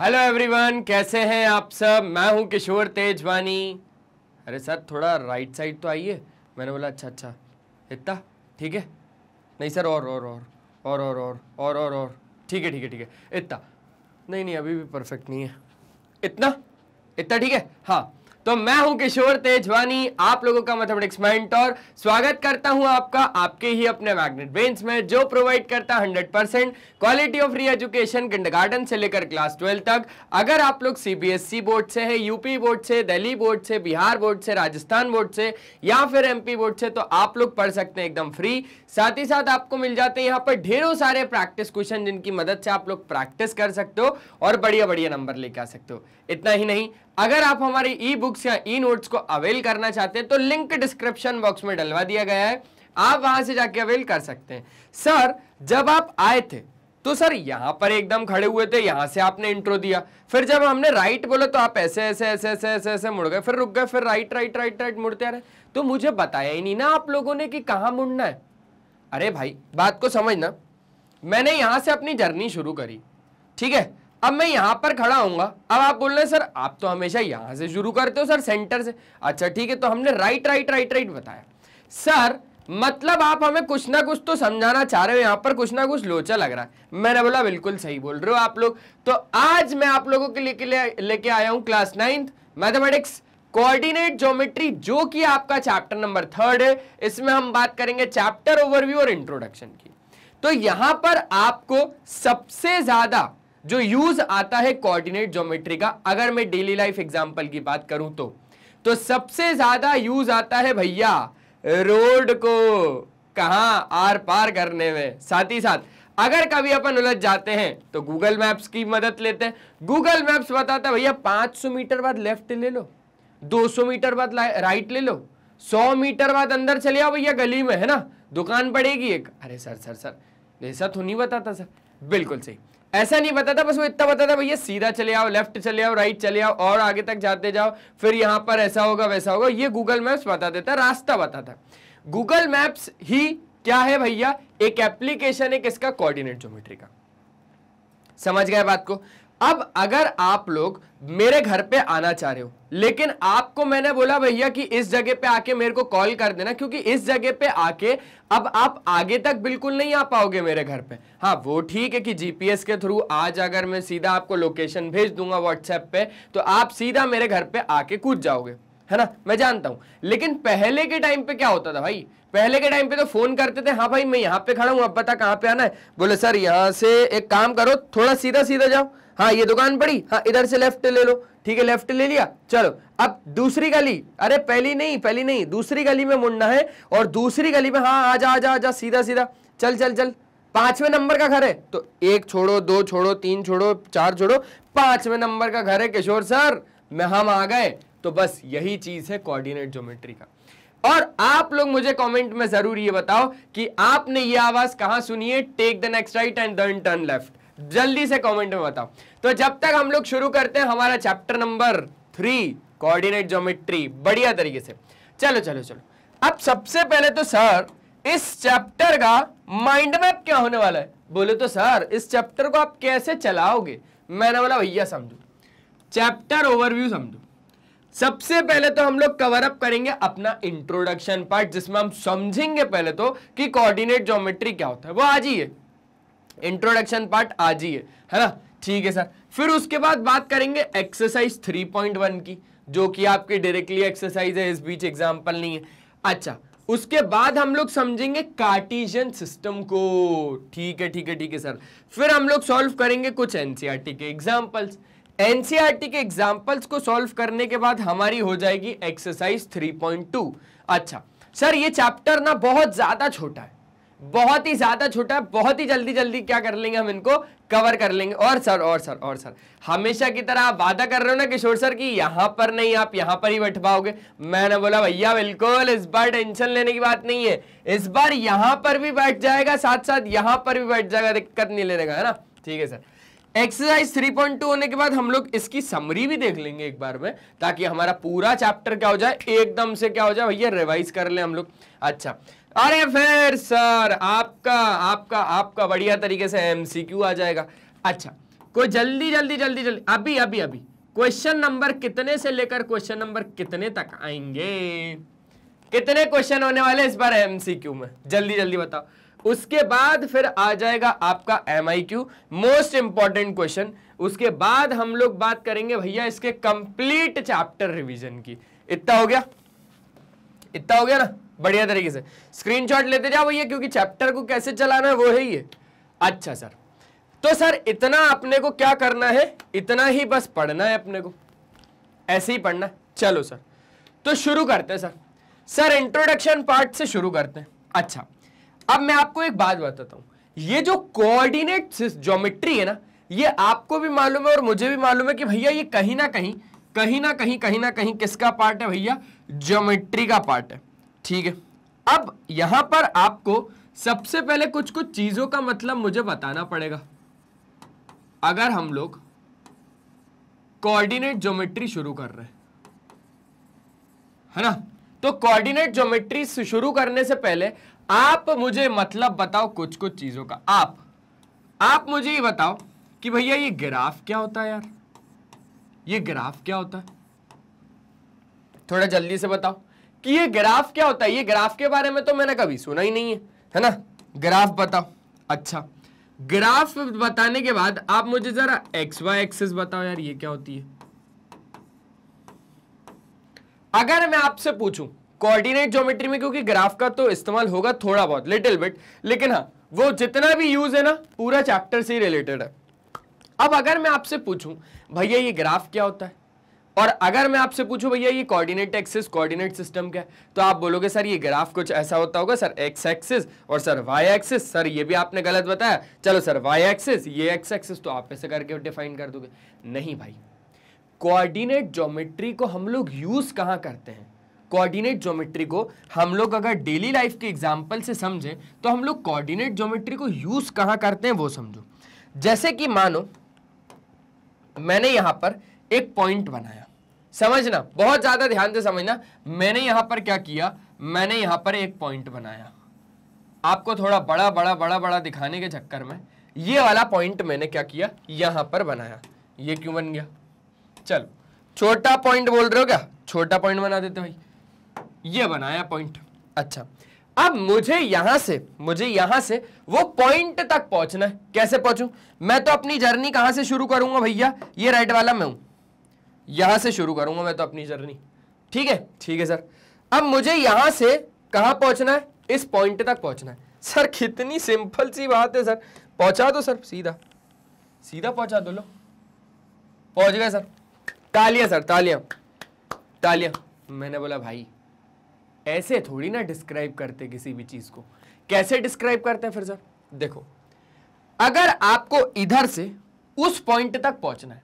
Hello everyone कैसे हैं आप सब मैं हूं किशोर तेजवानी अरे सर थोड़ा राइट साइड तो आइए मैंने बोला अच्छा अच्छा इतना ठीक है नहीं सर और और और और और और और और और ठीक है ठीक है ठीक है इतना नहीं नहीं अभी भी परफेक्ट नहीं है इतना इतना ठीक है हाँ तो मैं हूं किशोर तेजवानी आप लोगों का मैथमेटिक्स मेंटोर स्वागत करता हूं आपका आपके ही अपने मैग्नेट ब्रेन्स में जो प्रोवाइड करता है 100 परसेंट क्वालिटी ऑफ री एजुकेशन किंडरगार्टन से लेकर क्लास 12 तक अगर आप लोग सीबीएसई बोर्ड e से है यूपी बोर्ड से दिल्ली बोर्ड से बिहार बोर्ड से राजस्थान बोर्ड से या फिर एम बोर्ड से तो आप लोग पढ़ सकते हैं एकदम फ्री साथ ही साथ आपको मिल जाते हैं यहाँ पर ढेरों सारे प्रैक्टिस क्वेश्चन जिनकी मदद से आप लोग प्रैक्टिस कर सकते हो और बढ़िया बढ़िया नंबर लेके आ सकते हो इतना ही नहीं अगर आप हमारी ई बुक्स या ई नोट्स को अवेल करना चाहते हैं तो लिंक डिस्क्रिप्शन बॉक्स में डलवा दिया गया है आप वहां से जाके अवेल कर सकते हैं सर जब आप आए थे तो सर यहां पर एकदम खड़े हुए थे यहां से आपने इंट्रो दिया फिर जब हमने राइट बोला तो आप ऐसे ऐसे ऐसे ऐसे ऐसे ऐसे मुड़ गए फिर रुक गए फिर राइट राइट राइट राइट मुड़ते रहे तो मुझे बताया ही नहीं ना आप लोगों ने कि कहा मुड़ना है अरे भाई बात को समझना मैंने यहां से अपनी जर्नी शुरू करी ठीक है अब मैं यहाँ पर खड़ा होऊंगा अब आप बोल रहे सर आप तो हमेशा यहाँ से शुरू करते हो सर सेंटर से अच्छा ठीक है तो हमने राइट राइट राइट राइट बताया सर मतलब आप हमें कुछ ना कुछ तो समझाना चाह रहे हो यहाँ पर कुछ ना कुछ लोचा लग रहा है मैंने बोला बिल्कुल सही बोल रहे हो आप लोग तो आज मैं आप लोगों के लिए लेके आया हूँ class ninth mathematics coordinate geometry जो कि आपका चैप्टर नंबर थर्ड है इसमें हम बात करेंगे चैप्टर ओवरव्यू और इंट्रोडक्शन की तो यहां पर आपको सबसे ज़्यादा जो यूज आता है कोऑर्डिनेट ज्योमेट्री का अगर मैं डेली लाइफ एग्जाम्पल की बात करूं तो तो सबसे ज्यादा यूज आता है भैया रोड को कहा आर पार करने में साथ ही साथ अगर कभी अपन उलझ जाते हैं तो गूगल मैप्स की मदद लेते हैं गूगल मैप्स बताता है भैया 500 मीटर बाद लेफ्ट ले लो 200 मीटर बाद राइट ले लो 100 मीटर बाद अंदर चले आओ भैया गली में है ना दुकान पड़ेगी एक अरे सर सर सर ऐसा तो नहीं बताता सर बिल्कुल सही ऐसा नहीं बताता बस वो इतना बताता भैया सीधा चले आओ लेफ्ट चले आओ राइट चले आओ और आगे तक जाते जाओ फिर यहां पर ऐसा होगा वैसा होगा ये गूगल मैप्स बता देता रास्ता बताता गूगल मैप्स ही क्या है भैया एक एप्लीकेशन है किसका कोऑर्डिनेट ज्योमेट्री का समझ गया बात को अब अगर आप लोग मेरे घर पे आना चाह रहे हो लेकिन आपको मैंने बोला भैया कि इस जगह पे आके मेरे को कॉल कर देना क्योंकि इस जगह पे आके अब आप आगे तक बिल्कुल नहीं आ पाओगे मेरे घर पे हाँ वो ठीक है कि जीपीएस के थ्रू आज अगर मैं सीधा आपको लोकेशन भेज दूंगा व्हाट्सएप पे तो आप सीधा मेरे घर पे आके कूद जाओगे है ना मैं जानता हूं लेकिन पहले के टाइम पे क्या होता था भाई पहले के टाइम पे तो फोन करते थे हाँ भाई मैं यहाँ पे खड़ा हूं अब बता कहाँ पे आना है बोले सर यहाँ से एक काम करो थोड़ा सीधा सीधा जाओ हाँ ये दुकान पड़ी हाँ इधर से लेफ्ट ले लो ठीक है लेफ्ट ले लिया चलो अब दूसरी गली अरे पहली नहीं पहली नहीं दूसरी गली में मुड़ना है और दूसरी गली में हाँ जा आ जा सीधा सीधा चल चल चल पांचवें नंबर का घर है तो एक छोड़ो दो छोड़ो तीन छोड़ो चार छोड़ो पांचवें नंबर का घर है किशोर सर में हम आ गए तो बस यही चीज है कोऑर्डिनेट ज्योमेट्री का और आप लोग मुझे कमेंट में जरूर ये बताओ कि आपने ये आवाज कहां सुनी है take the next right and turn left जल्दी से कमेंट में बताओ तो जब तक हम लोग शुरू करते हैं हमारा chapter number three coordinate geometry बढ़िया तरीके से चलो चलो चलो अब सबसे पहले तो सर इस चैप्टर का माइंड मैप क्या होने वाला है बोले तो सर इस चैप्टर को आप कैसे चलाओगे मैंने बोला भैया समझो चैप्टर ओवरव्यू समझो सबसे पहले तो हम लोग कवर अप करेंगे अपना इंट्रोडक्शन पार्ट जिसमें हम समझेंगे पहले तो कि कोऑर्डिनेट ज्योमेट्री क्या होता है वो आज ही है इंट्रोडक्शन पार्ट आज ही है है ना ठीक है सर फिर उसके बाद बात करेंगे एक्सरसाइज 3.1 की जो कि आपकी डायरेक्टली एक्सरसाइज है इस बीच एग्जाम्पल नहीं है अच्छा उसके बाद हम लोग समझेंगे कार्टिजन सिस्टम को ठीक है ठीक है ठीक है सर फिर हम लोग सॉल्व करेंगे कुछ एनसीईआरटी e के एग्जाम्पल्स एनसीईआरटी e के एग्जाम्पल्स को सॉल्व करने के बाद हमारी हो जाएगी एक्सरसाइज 3.2 अच्छा सर ये चैप्टर ना बहुत ज़्यादा छोटा है बहुत ही ज़्यादा छोटा है बहुत ही जल्दी जल्दी क्या कर लेंगे हम इनको कवर कर लेंगे और सर और सर और सर हमेशा की तरह आप वादा कर रहे हो ना किशोर सर कि यहां पर नहीं आप यहां पर ही बैठ पाओगे मैंने बोला भैया बिल्कुल इस बार टेंशन लेने की बात नहीं है इस बार यहां पर भी बैठ जाएगा साथ साथ यहां पर भी बैठ जाएगा दिक्कत नहीं लेने का है ना ठीक है सर एक्सरसाइज 3.2 होने के बाद हम लोग इसकी समरी भी देख लेंगे एक बार में ताकि हमारा पूरा चैप्टर क्या हो जाए एकदम से क्या हो जाए भैया रिवाइज कर ले हम लोग अच्छा अरे फिर सर आपका आपका आपका बढ़िया तरीके से एमसीक्यू आ जाएगा अच्छा कोई जल्दी जल्दी जल्दी जल्दी अभी अभी अभी क्वेश्चन नंबर कितने से लेकर क्वेश्चन नंबर कितने तक आएंगे कितने क्वेश्चन होने वाले इस बार एमसीक्यू में जल्दी जल्दी बताओ उसके बाद फिर आ जाएगा आपका M I Q most important question उसके बाद हम लोग बात करेंगे भैया इसके कंप्लीट चैप्टर रिवीजन की इतना हो गया इतना हो गया ना बढ़िया तरीके से स्क्रीनशॉट लेते जाओ भैया क्योंकि चैप्टर को कैसे चलाना है वो है ये अच्छा सर तो सर इतना अपने को क्या करना है इतना ही बस पढ़ना है अपने को ऐसे ही पढ़ना चलो सर तो शुरू करते हैं सर सर इंट्रोडक्शन पार्ट से शुरू करते हैं अच्छा अब मैं आपको एक बात बताता हूँ ये जो कोऑर्डिनेट ज्योमेट्री है ना ये आपको भी मालूम है और मुझे भी मालूम है कि भैया ये कहीं ना कहीं कहीं ना कहीं कहीं ना कहीं किसका पार्ट है भैया ज्योमेट्री का पार्ट है ठीक है अब यहां पर आपको सबसे पहले कुछ कुछ चीजों का मतलब मुझे बताना पड़ेगा अगर हम लोग कोऑर्डिनेट ज्योमेट्री शुरू कर रहे हैं है ना तो कोऑर्डिनेट ज्योमेट्री शुरू करने से पहले आप मुझे मतलब बताओ कुछ कुछ चीजों का आप आप मुझे ये बताओ कि भैया ये ग्राफ क्या होता है यार ये ग्राफ क्या होता है थोड़ा जल्दी से बताओ कि ये ग्राफ क्या होता है ये ग्राफ के बारे में तो मैंने कभी सुना ही नहीं है है ना ग्राफ बताओ अच्छा ग्राफ बताने के बाद आप मुझे जरा एक्स वाई एक्सेस बताओ यार ये क्या होती है अगर मैं आपसे पूछूं कोऑर्डिनेट ज्योमेट्री में क्योंकि ग्राफ का तो इस्तेमाल होगा थोड़ा बहुत लिटिल बिट लेकिन हाँ वो जितना भी यूज है ना पूरा चैप्टर से ही रिलेटेड है अब अगर मैं आपसे पूछूं भैया ये ग्राफ क्या होता है और अगर मैं आपसे पूछूं भैया ये कोऑर्डिनेट एक्सिस कोऑर्डिनेट सिस्टम क्या है तो आप बोलोगे सर ये ग्राफ कुछ ऐसा होता होगा सर एक्स एक्सिस और सर वाई एक्सिस सर ये भी आपने गलत बताया चलो सर वाई एक्सिस ये एक्स एक्सिस तो आप ऐसे करके डिफाइन कर दोगे नहीं भाई कोऑर्डिनेट ज्योमेट्री को हम लोग यूज़ कहाँ करते हैं कोऑर्डिनेट ज्योमेट्री को हम लोग अगर डेली लाइफ के एग्जाम्पल से समझें तो हम लोग कोऑर्डिनेट ज्योमेट्री को यूज़ कहाँ करते हैं वो समझो जैसे कि मानो मैंने यहाँ पर एक पॉइंट बनाया समझना बहुत ज्यादा ध्यान से समझना मैंने यहां पर क्या किया मैंने यहां पर एक पॉइंट बनाया आपको थोड़ा बड़ा बड़ा बड़ा बड़ा दिखाने के चक्कर में ये वाला पॉइंट मैंने क्या किया यहां पर बनाया ये क्यों बन गया चलो छोटा पॉइंट बोल रहे हो क्या छोटा पॉइंट बना देते भाई ये बनाया पॉइंट अच्छा अब मुझे यहां से मुझे यहां से वो पॉइंट तक पहुंचना है कैसे पहुंचू मैं तो अपनी जर्नी कहां से शुरू करूंगा भैया ये राइट वाला मैं हूं यहां से शुरू करूंगा मैं तो अपनी जर्नी ठीक है ठीक है सर अब मुझे यहां से कहां पहुंचना है इस पॉइंट तक पहुंचना है सर कितनी सिंपल सी बात है सर पहुंचा दो सर सीधा सीधा पहुंचा दो लो पहुंच गए सर तालियां सर तालियां तालियां मैंने बोला भाई ऐसे थोड़ी ना डिस्क्राइब करते किसी भी चीज़ को कैसे डिस्क्राइब करते हैं फिर सर देखो अगर आपको इधर से उस पॉइंट तक पहुंचना है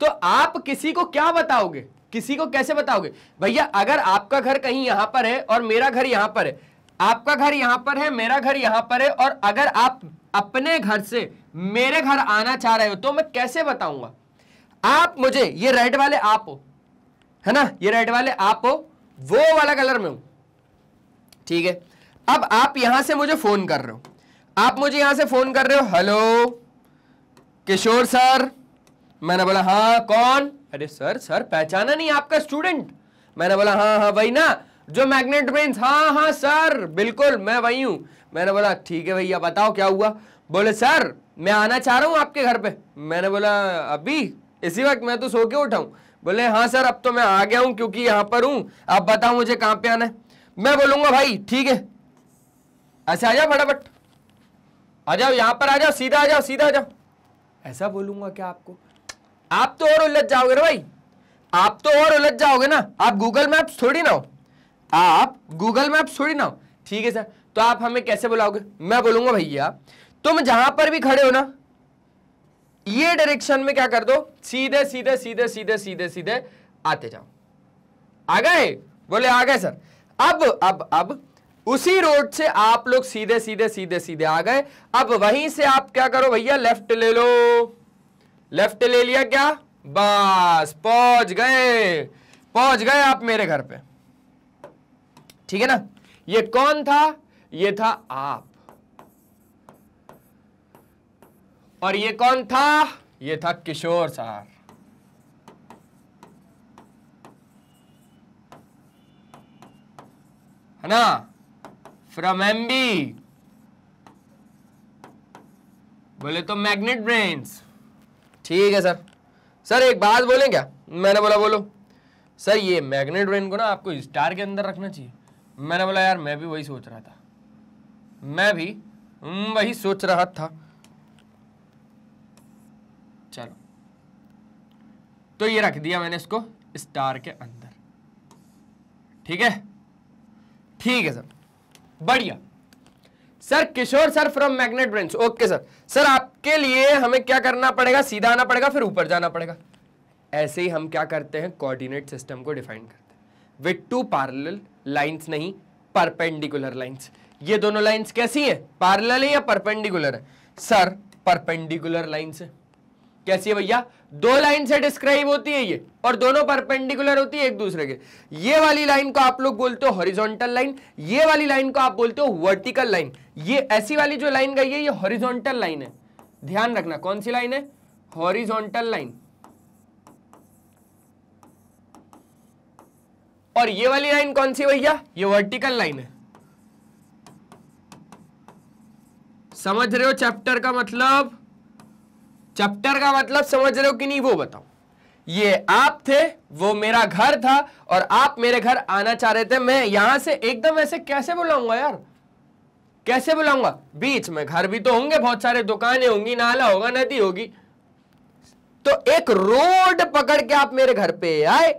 तो आप किसी को क्या बताओगे किसी को कैसे बताओगे भैया अगर आपका घर कहीं यहां पर है और मेरा घर यहां पर है आपका घर यहां पर है मेरा घर यहां पर है और अगर आप अपने घर से मेरे घर आना चाह रहे हो तो मैं कैसे बताऊंगा आप मुझे ये रेड वाले आप हो है ना ये रेड वाले आप हो वो वाला कलर में हूं ठीक है अब आप यहां से मुझे फोन कर रहे हो आप मुझे यहां से फोन कर रहे हो हेलो किशोर सर मैंने बोला हाँ कौन अरे सर सर पहचाना नहीं आपका स्टूडेंट मैंने बोला हाँ हाँ वही ना जो मैग्नेट ब्रेन हाँ हाँ सर बिल्कुल मैं वही हूँ मैंने बोला ठीक है भैया बताओ क्या हुआ बोले सर मैं आना चाह रहा हूँ आपके घर पे मैंने बोला अभी इसी वक्त मैं तो सो के उठाऊँ बोले हाँ सर अब तो मैं आ गया हूँ क्योंकि यहाँ पर हूँ आप बताओ मुझे कहाँ पे आना है मैं बोलूँगा भाई ठीक है ऐसे आ जाओ फटाफट आ जाओ यहाँ पर आ जाओ सीधा आ जाओ सीधा आ जाओ ऐसा बोलूँगा क्या आपको आप तो और उलझ जाओगे ना भाई आप तो और उलझ जाओगे ना आप गूगल मैप थोड़ी ना हो आप गूगल मैप थोड़ी ना हो ठीक है सर तो आप हमें कैसे बुलाओगे मैं बोलूंगा भैया तुम जहां पर भी खड़े हो ना ये डायरेक्शन में क्या कर दो सीधे सीधे सीधे सीधे सीधे सीधे आते जाओ आ गए बोले आ गए सर अब अब अब उसी रोड से आप लोग सीधे सीधे सीधे सीधे आ गए अब वहीं से आप क्या करो भैया लेफ्ट ले लो लेफ्ट ले लिया क्या बस पहुंच गए पहुंच गए आप मेरे घर पे ठीक है ना ये कौन था ये था आप और ये कौन था ये था किशोर सार है ना फ्रॉम एमबी बोले तो मैग्नेट ब्रेन्स ठीक है सर सर एक बात बोलें क्या मैंने बोला बोलो सर ये मैग्नेट रेन को ना आपको स्टार के अंदर रखना चाहिए मैंने बोला यार मैं भी वही सोच रहा था मैं भी हम्म, वही सोच रहा था चलो तो ये रख दिया मैंने इसको स्टार के अंदर ठीक है ठीक है सर बढ़िया sir Kishore sir from magnet brains okay sir sir आपके लिए हमें क्या करना पड़ेगा सीधा आना पड़ेगा फिर ऊपर जाना पड़ेगा ऐसे ही हम क्या करते हैं कोऑर्डिनेट सिस्टम को डिफाइन करते हैं विथ टू पार्ल लाइन्स नहीं परपेंडिकुलर लाइन्स ये दोनों लाइन्स कैसी हैं पार्लल है या परपेंडिकुलर है सर परपेंडिकुलर लाइन्स है कैसी है भैया दो लाइन से डिस्क्राइब होती है ये और दोनों परपेंडिकुलर होती है एक दूसरे के ये वाली लाइन को आप लोग बोलते हो हॉरिजॉन्टल लाइन ये वाली लाइन को आप बोलते हो वर्टिकल लाइन ये ऐसी वाली जो लाइन गई है ये हॉरिजॉन्टल लाइन है ध्यान रखना कौन सी लाइन है हॉरिजॉन्टल लाइन और ये वाली लाइन कौन सी भैया ये वर्टिकल लाइन है समझ रहे हो चैप्टर का मतलब चैप्टर का मतलब समझ रहे हो कि नहीं वो बताओ ये आप थे वो मेरा घर था और आप मेरे घर आना चाह रहे थे मैं यहां से एकदम ऐसे कैसे बुलाऊंगा यार कैसे बुलाऊंगा बीच में घर भी तो होंगे बहुत सारे दुकानें होंगी नाला होगा नदी होगी तो एक रोड पकड़ के आप मेरे घर पे आए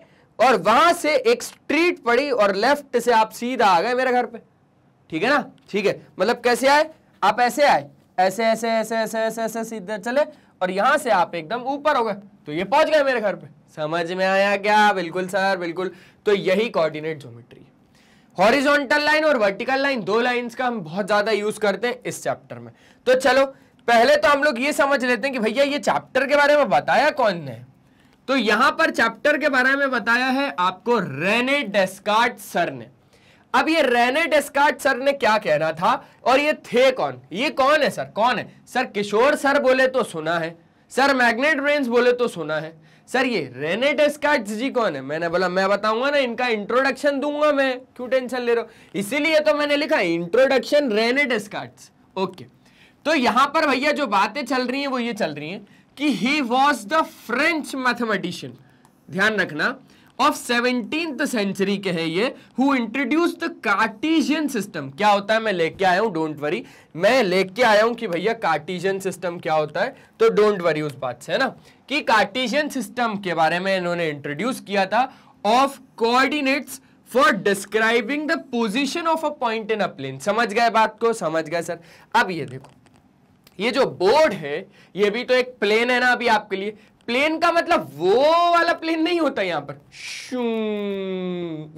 और वहां से एक स्ट्रीट पड़ी और लेफ्ट से आप सीधा आ गए मेरे घर पे ठीक है ना ठीक है मतलब कैसे आए आप ऐसे आए ऐसे ऐसे ऐसे ऐसे ऐसे ऐसे सीधे चले और यहाँ से आप एकदम ऊपर हो गए तो ये पहुंच गए मेरे घर पे समझ में आया क्या बिल्कुल सर बिल्कुल तो यही कोऑर्डिनेट ज्योमेट्री हॉरिजॉन्टल लाइन और वर्टिकल लाइन दो लाइंस का हम बहुत ज्यादा यूज करते हैं इस चैप्टर में तो चलो पहले तो हम लोग ये समझ लेते हैं कि भैया ये चैप्टर के बारे में बताया कौन ने तो यहां पर चैप्टर के बारे में बताया है आपको रेने डेस्कार्ट सर ने अब ये रेने डेस्कार्ट सर ने क्या कहना था और ये थे कौन ये कौन है सर कौन है सर किशोर सर बोले तो सुना है सर मैग्नेट ब्रेन बोले तो सुना है सर ये रेने डेस्कार्ट जी कौन है मैंने बोला मैं बताऊंगा ना इनका इंट्रोडक्शन दूंगा मैं क्यों टेंशन ले रहा हूं इसीलिए तो मैंने लिखा इंट्रोडक्शन रेने डेस्कार्ट्स ओके तो यहां पर भैया जो बातें चल रही हैं वो ये चल रही हैं कि he was the French mathematician ध्यान रखना ऑफ सेवनटीन सेंचुरी के हैं ये who introduce the cartesian system क्या होता है मैं लेके आया हूं डोंट वरी मैं लेके आया हूं कि भैया कार्टिजियन सिस्टम क्या होता है तो डोंट वरी उस बात से है ना कि कार्टिजियन सिस्टम के बारे में इन्होंने इंट्रोड्यूस किया था of coordinates for describing the position of a point in a plane समझ गए बात को समझ गए सर अब ये देखो ये जो बोर्ड है ये भी तो एक प्लेन है ना अभी आपके लिए प्लेन का मतलब वो वाला प्लेन नहीं होता यहां पर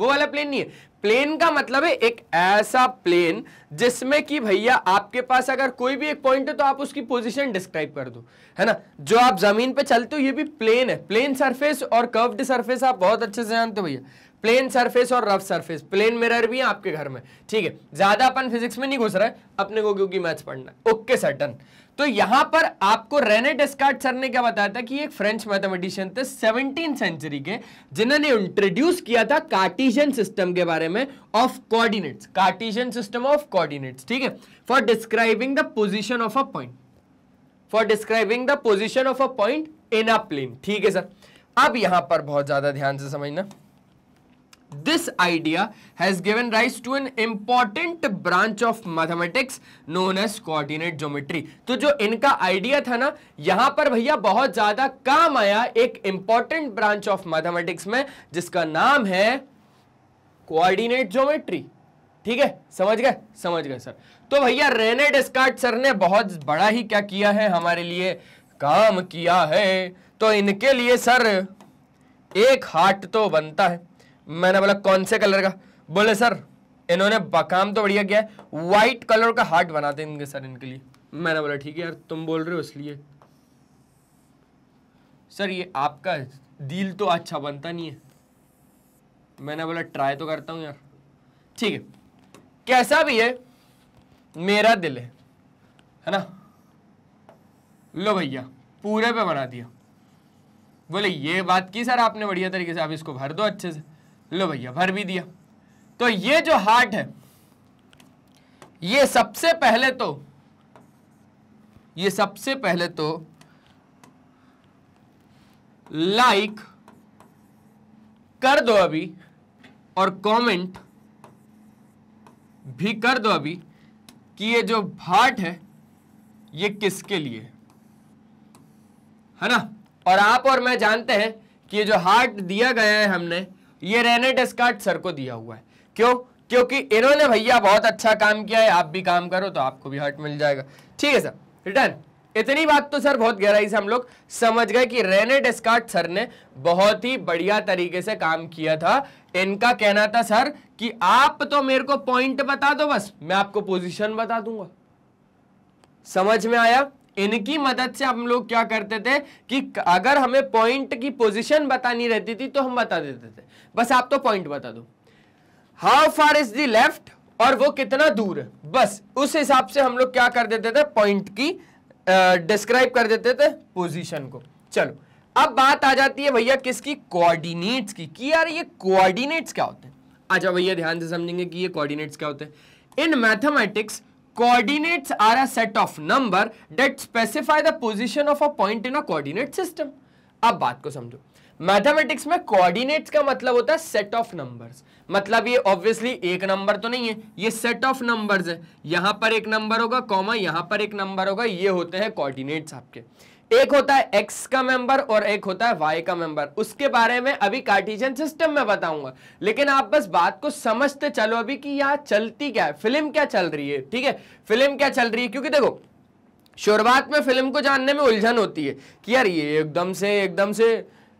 वो वाला प्लेन नहीं है प्लेन का मतलब है एक ऐसा प्लेन जिसमें कि भैया आपके पास अगर कोई भी एक पॉइंट है तो आप उसकी पोजीशन डिस्क्राइब कर दो है ना जो आप जमीन पे चलते हो ये भी प्लेन है प्लेन सरफेस और कर्व्ड सरफेस आप बहुत अच्छे से जानते हो भैया प्लेन सरफेस और रफ सरफेस प्लेन मिरर भी है आपके घर में ठीक है ज्यादा अपन फिजिक्स में नहीं घुस रहा है अपने को क्योंकि मैथ्स पढ़ना ओके सर डन तो यहां पर आपको रेने डेस्कार्ट सर ने क्या बताया था कि एक फ्रेंच मैथमेटिशियन थे सेवनटीन सेंचुरी के जिन्होंने इंट्रोड्यूस किया था कार्टिशियन सिस्टम के बारे में of coordinates cartesian system of coordinates ठीक है for describing the position of a point for describing the position of a point in a plane ठीक है सर अब यहां पर बहुत ज्यादा ध्यान से समझना This idea has given rise to an important branch of mathematics known as coordinate geometry. तो जो इनका आइडिया था ना यहां पर भैया बहुत ज्यादा काम आया एक इंपॉर्टेंट ब्रांच ऑफ मैथमेटिक्स में जिसका नाम है कोऑर्डिनेट ज्योमेट्री ठीक है समझ गए समझ गए सर तो भैया रेने डिस्कार्ट सर ने बहुत बड़ा ही क्या किया है हमारे लिए काम किया है तो इनके लिए सर एक हार्ट तो बनता है मैंने बोला कौन से कलर का बोले सर इन्होंने बकाम तो बढ़िया किया है वाइट कलर का हार्ट बनाते हैं इनके सर इनके लिए मैंने बोला ठीक है यार तुम बोल रहे हो इसलिए सर ये आपका दिल तो अच्छा बनता नहीं है मैंने बोला ट्राई तो करता हूँ यार ठीक है कैसा भी है मेरा दिल है है ना लो भैया पूरे पे बना दिया बोले ये बात की सर आपने बढ़िया तरीके से आप इसको भर दो अच्छे से लो भैया भर भी दिया तो ये जो हार्ट है ये सबसे पहले तो ये सबसे पहले तो लाइक कर दो अभी और कमेंट भी कर दो अभी कि ये जो भाट है ये किसके लिए है है ना और आप और मैं जानते हैं कि ये जो हार्ट दिया गया है हमने ये रेने डेस्कार्ट सर को दिया हुआ है क्यों क्योंकि इन्होंने भैया बहुत अच्छा काम किया है आप भी काम करो तो आपको भी हर्ट मिल जाएगा ठीक है सर रिटर्न इतनी बात तो सर बहुत गहराई से हम लोग समझ गए कि रेने डेस्कार्ट सर ने बहुत ही बढ़िया तरीके से काम किया था इनका कहना था सर कि आप तो मेरे को पॉइंट बता दो बस मैं आपको पोजिशन बता दूंगा समझ में आया इनकी मदद से हम लोग क्या करते थे कि अगर हमें पॉइंट की पोजीशन बतानी रहती थी तो हम बता देते थे बस आप तो पॉइंट बता दो how far is the left और वो कितना दूर है बस उस हिसाब से हम लोग क्या कर देते थे पॉइंट की डिस्क्राइब कर देते थे पोजीशन को चलो अब बात आ जाती है भैया किसकी कोऑर्डिनेट्स की कि यार ये कोऑर्डिनेट्स क्या होते हैं अच्छा भैया ध्यान से समझेंगे कि ये कोऑर्डिनेट्स क्या होते हैं in mathematics coordinates are a set of number that specify the position of a point in a coordinate system अब बात को समझो मैथमेटिक्स में कोऑर्डिनेट्स का मतलब होता है सेट ऑफ नंबर्स मतलब ये ऑब्वियसली एक नंबर तो नहीं है ये सेट ऑफ नंबर्स है यहां पर एक नंबर होगा कॉमा यहां पर एक नंबर होगा ये होते हैं कोऑर्डिनेट्स आपके एक होता है एक्स का मेंबर और एक होता है वाई का मेंबर उसके बारे में अभी कार्टिजन सिस्टम में बताऊंगा लेकिन आप बस बात को समझते चलो अभी कि यहाँ चलती क्या है फिल्म क्या चल रही है ठीक है फिल्म क्या चल रही है क्योंकि देखो शुरुआत में फिल्म को जानने में उलझन होती है कि यार ये एकदम से एकदम से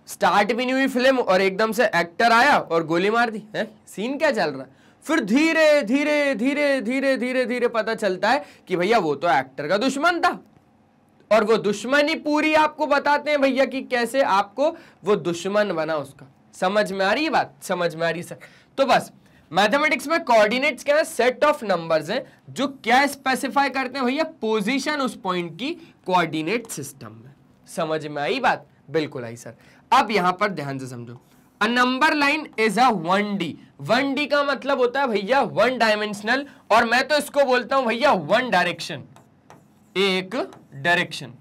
स्टार्ट भी नहीं हुई फिल्म और एकदम से एक्टर आया और गोली मार दी है सीन क्या चल रहा है फिर धीरे धीरे धीरे धीरे धीरे धीरे पता चलता है कि भैया वो तो एक्टर का दुश्मन था और वो दुश्मनी पूरी आपको बताते हैं भैया कि कैसे आपको वो दुश्मन बना उसका समझ में आ रही बात समझ में आ रही सर तो बस मैथमेटिक्स में कोऑर्डिनेट्स क्या है सेट ऑफ नंबर्स हैं जो क्या स्पेसिफाई करते हैं भैया पोजीशन उस पॉइंट की कोऑर्डिनेट सिस्टम में समझ में आई बात बिल्कुल आई सर अब यहां पर ध्यान से समझो a number line is a one D one D का मतलब होता है भैया वन डायमेंशनल और मैं तो इसको बोलता हूं भैया वन डायरेक्शन एक डायरेक्शन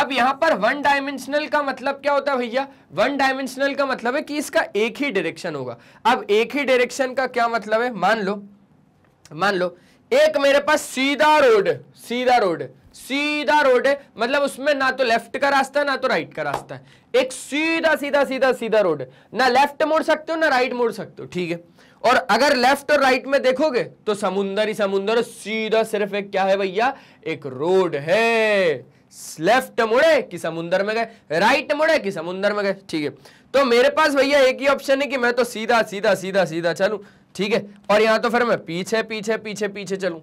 अब यहां पर वन डायमेंशनल का मतलब क्या होता है भैया वन डायमेंशनल का मतलब है कि इसका एक ही डायरेक्शन होगा अब एक ही डायरेक्शन का क्या मतलब है मान लो मान लो एक मेरे पास सीधा रोड सीधा रोड सीधा रोड है मतलब उसमें ना तो लेफ्ट का रास्ता है ना तो राइट का रास्ता है एक सीधा सीधा सीधा सीधा रोड ना लेफ्ट मोड़ सकते हो ना राइट मोड़ सकते हो ठीक है और अगर लेफ्ट और राइट में देखोगे तो समुंदर ही समुंदर सीधा सिर्फ एक क्या है भैया एक रोड है लेफ्ट मुड़े कि समुंदर में गए राइट मुड़े कि समुंदर में गए ठीक है तो मेरे पास भैया एक ही ऑप्शन है कि मैं तो सीधा सीधा सीधा सीधा चलू ठीक है और यहाँ तो फिर मैं पीछे पीछे पीछे पीछे चलू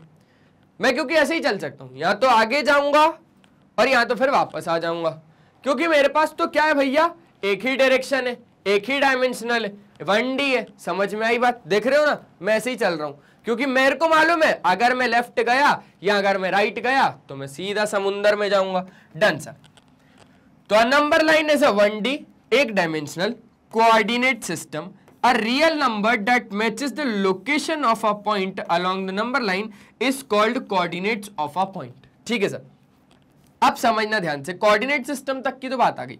मैं क्योंकि ऐसे ही चल सकता हूं यहाँ तो आगे जाऊंगा और यहां तो फिर वापस आ जाऊंगा क्योंकि मेरे पास तो क्या है भैया एक ही डायरेक्शन है एक ही डायमेंशनल है वन डी है समझ में आई बात देख रहे हो ना मैं ऐसे ही चल रहा हूँ क्योंकि मेरे को मालूम है अगर मैं लेफ्ट गया या अगर मैं राइट गया तो मैं सीधा समुंदर में जाऊंगा डन सर तो number line is a one D एक dimensional coordinate system a real number that matches the location of a point along the number line is called coordinates of a point ठीक है sir अब समझना ध्यान से coordinate system तक की तो बात आ गई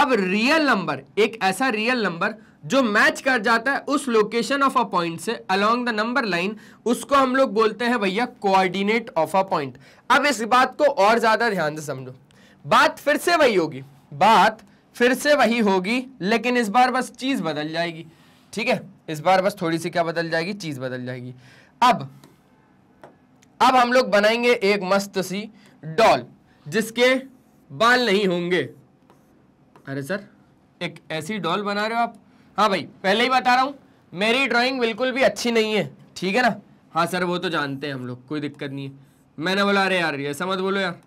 अब रियल नंबर एक ऐसा रियल नंबर जो मैच कर जाता है उस लोकेशन ऑफ अ पॉइंट से अलोंग द नंबर लाइन उसको हम लोग बोलते हैं भैया कोऑर्डिनेट ऑफ अ पॉइंट अब इस बात को और ज़्यादा ध्यान से समझो बात फिर से वही होगी बात फिर से वही होगी लेकिन इस बार बस चीज़ बदल जाएगी ठीक है इस बार बस थोड़ी सी क्या बदल जाएगी चीज़ बदल जाएगी अब अब हम लोग बनाएंगे एक मस्त सी डॉल जिसके बाल नहीं होंगे अरे सर एक ऐसी डॉल बना रहे हो आप हाँ भाई पहले ही बता रहा हूँ मेरी ड्राइंग बिल्कुल भी अच्छी नहीं है ठीक है ना हाँ सर वो तो जानते हैं हम लोग कोई दिक्कत नहीं है मैंने बोला अरे यार ऐसा मत बोलो यार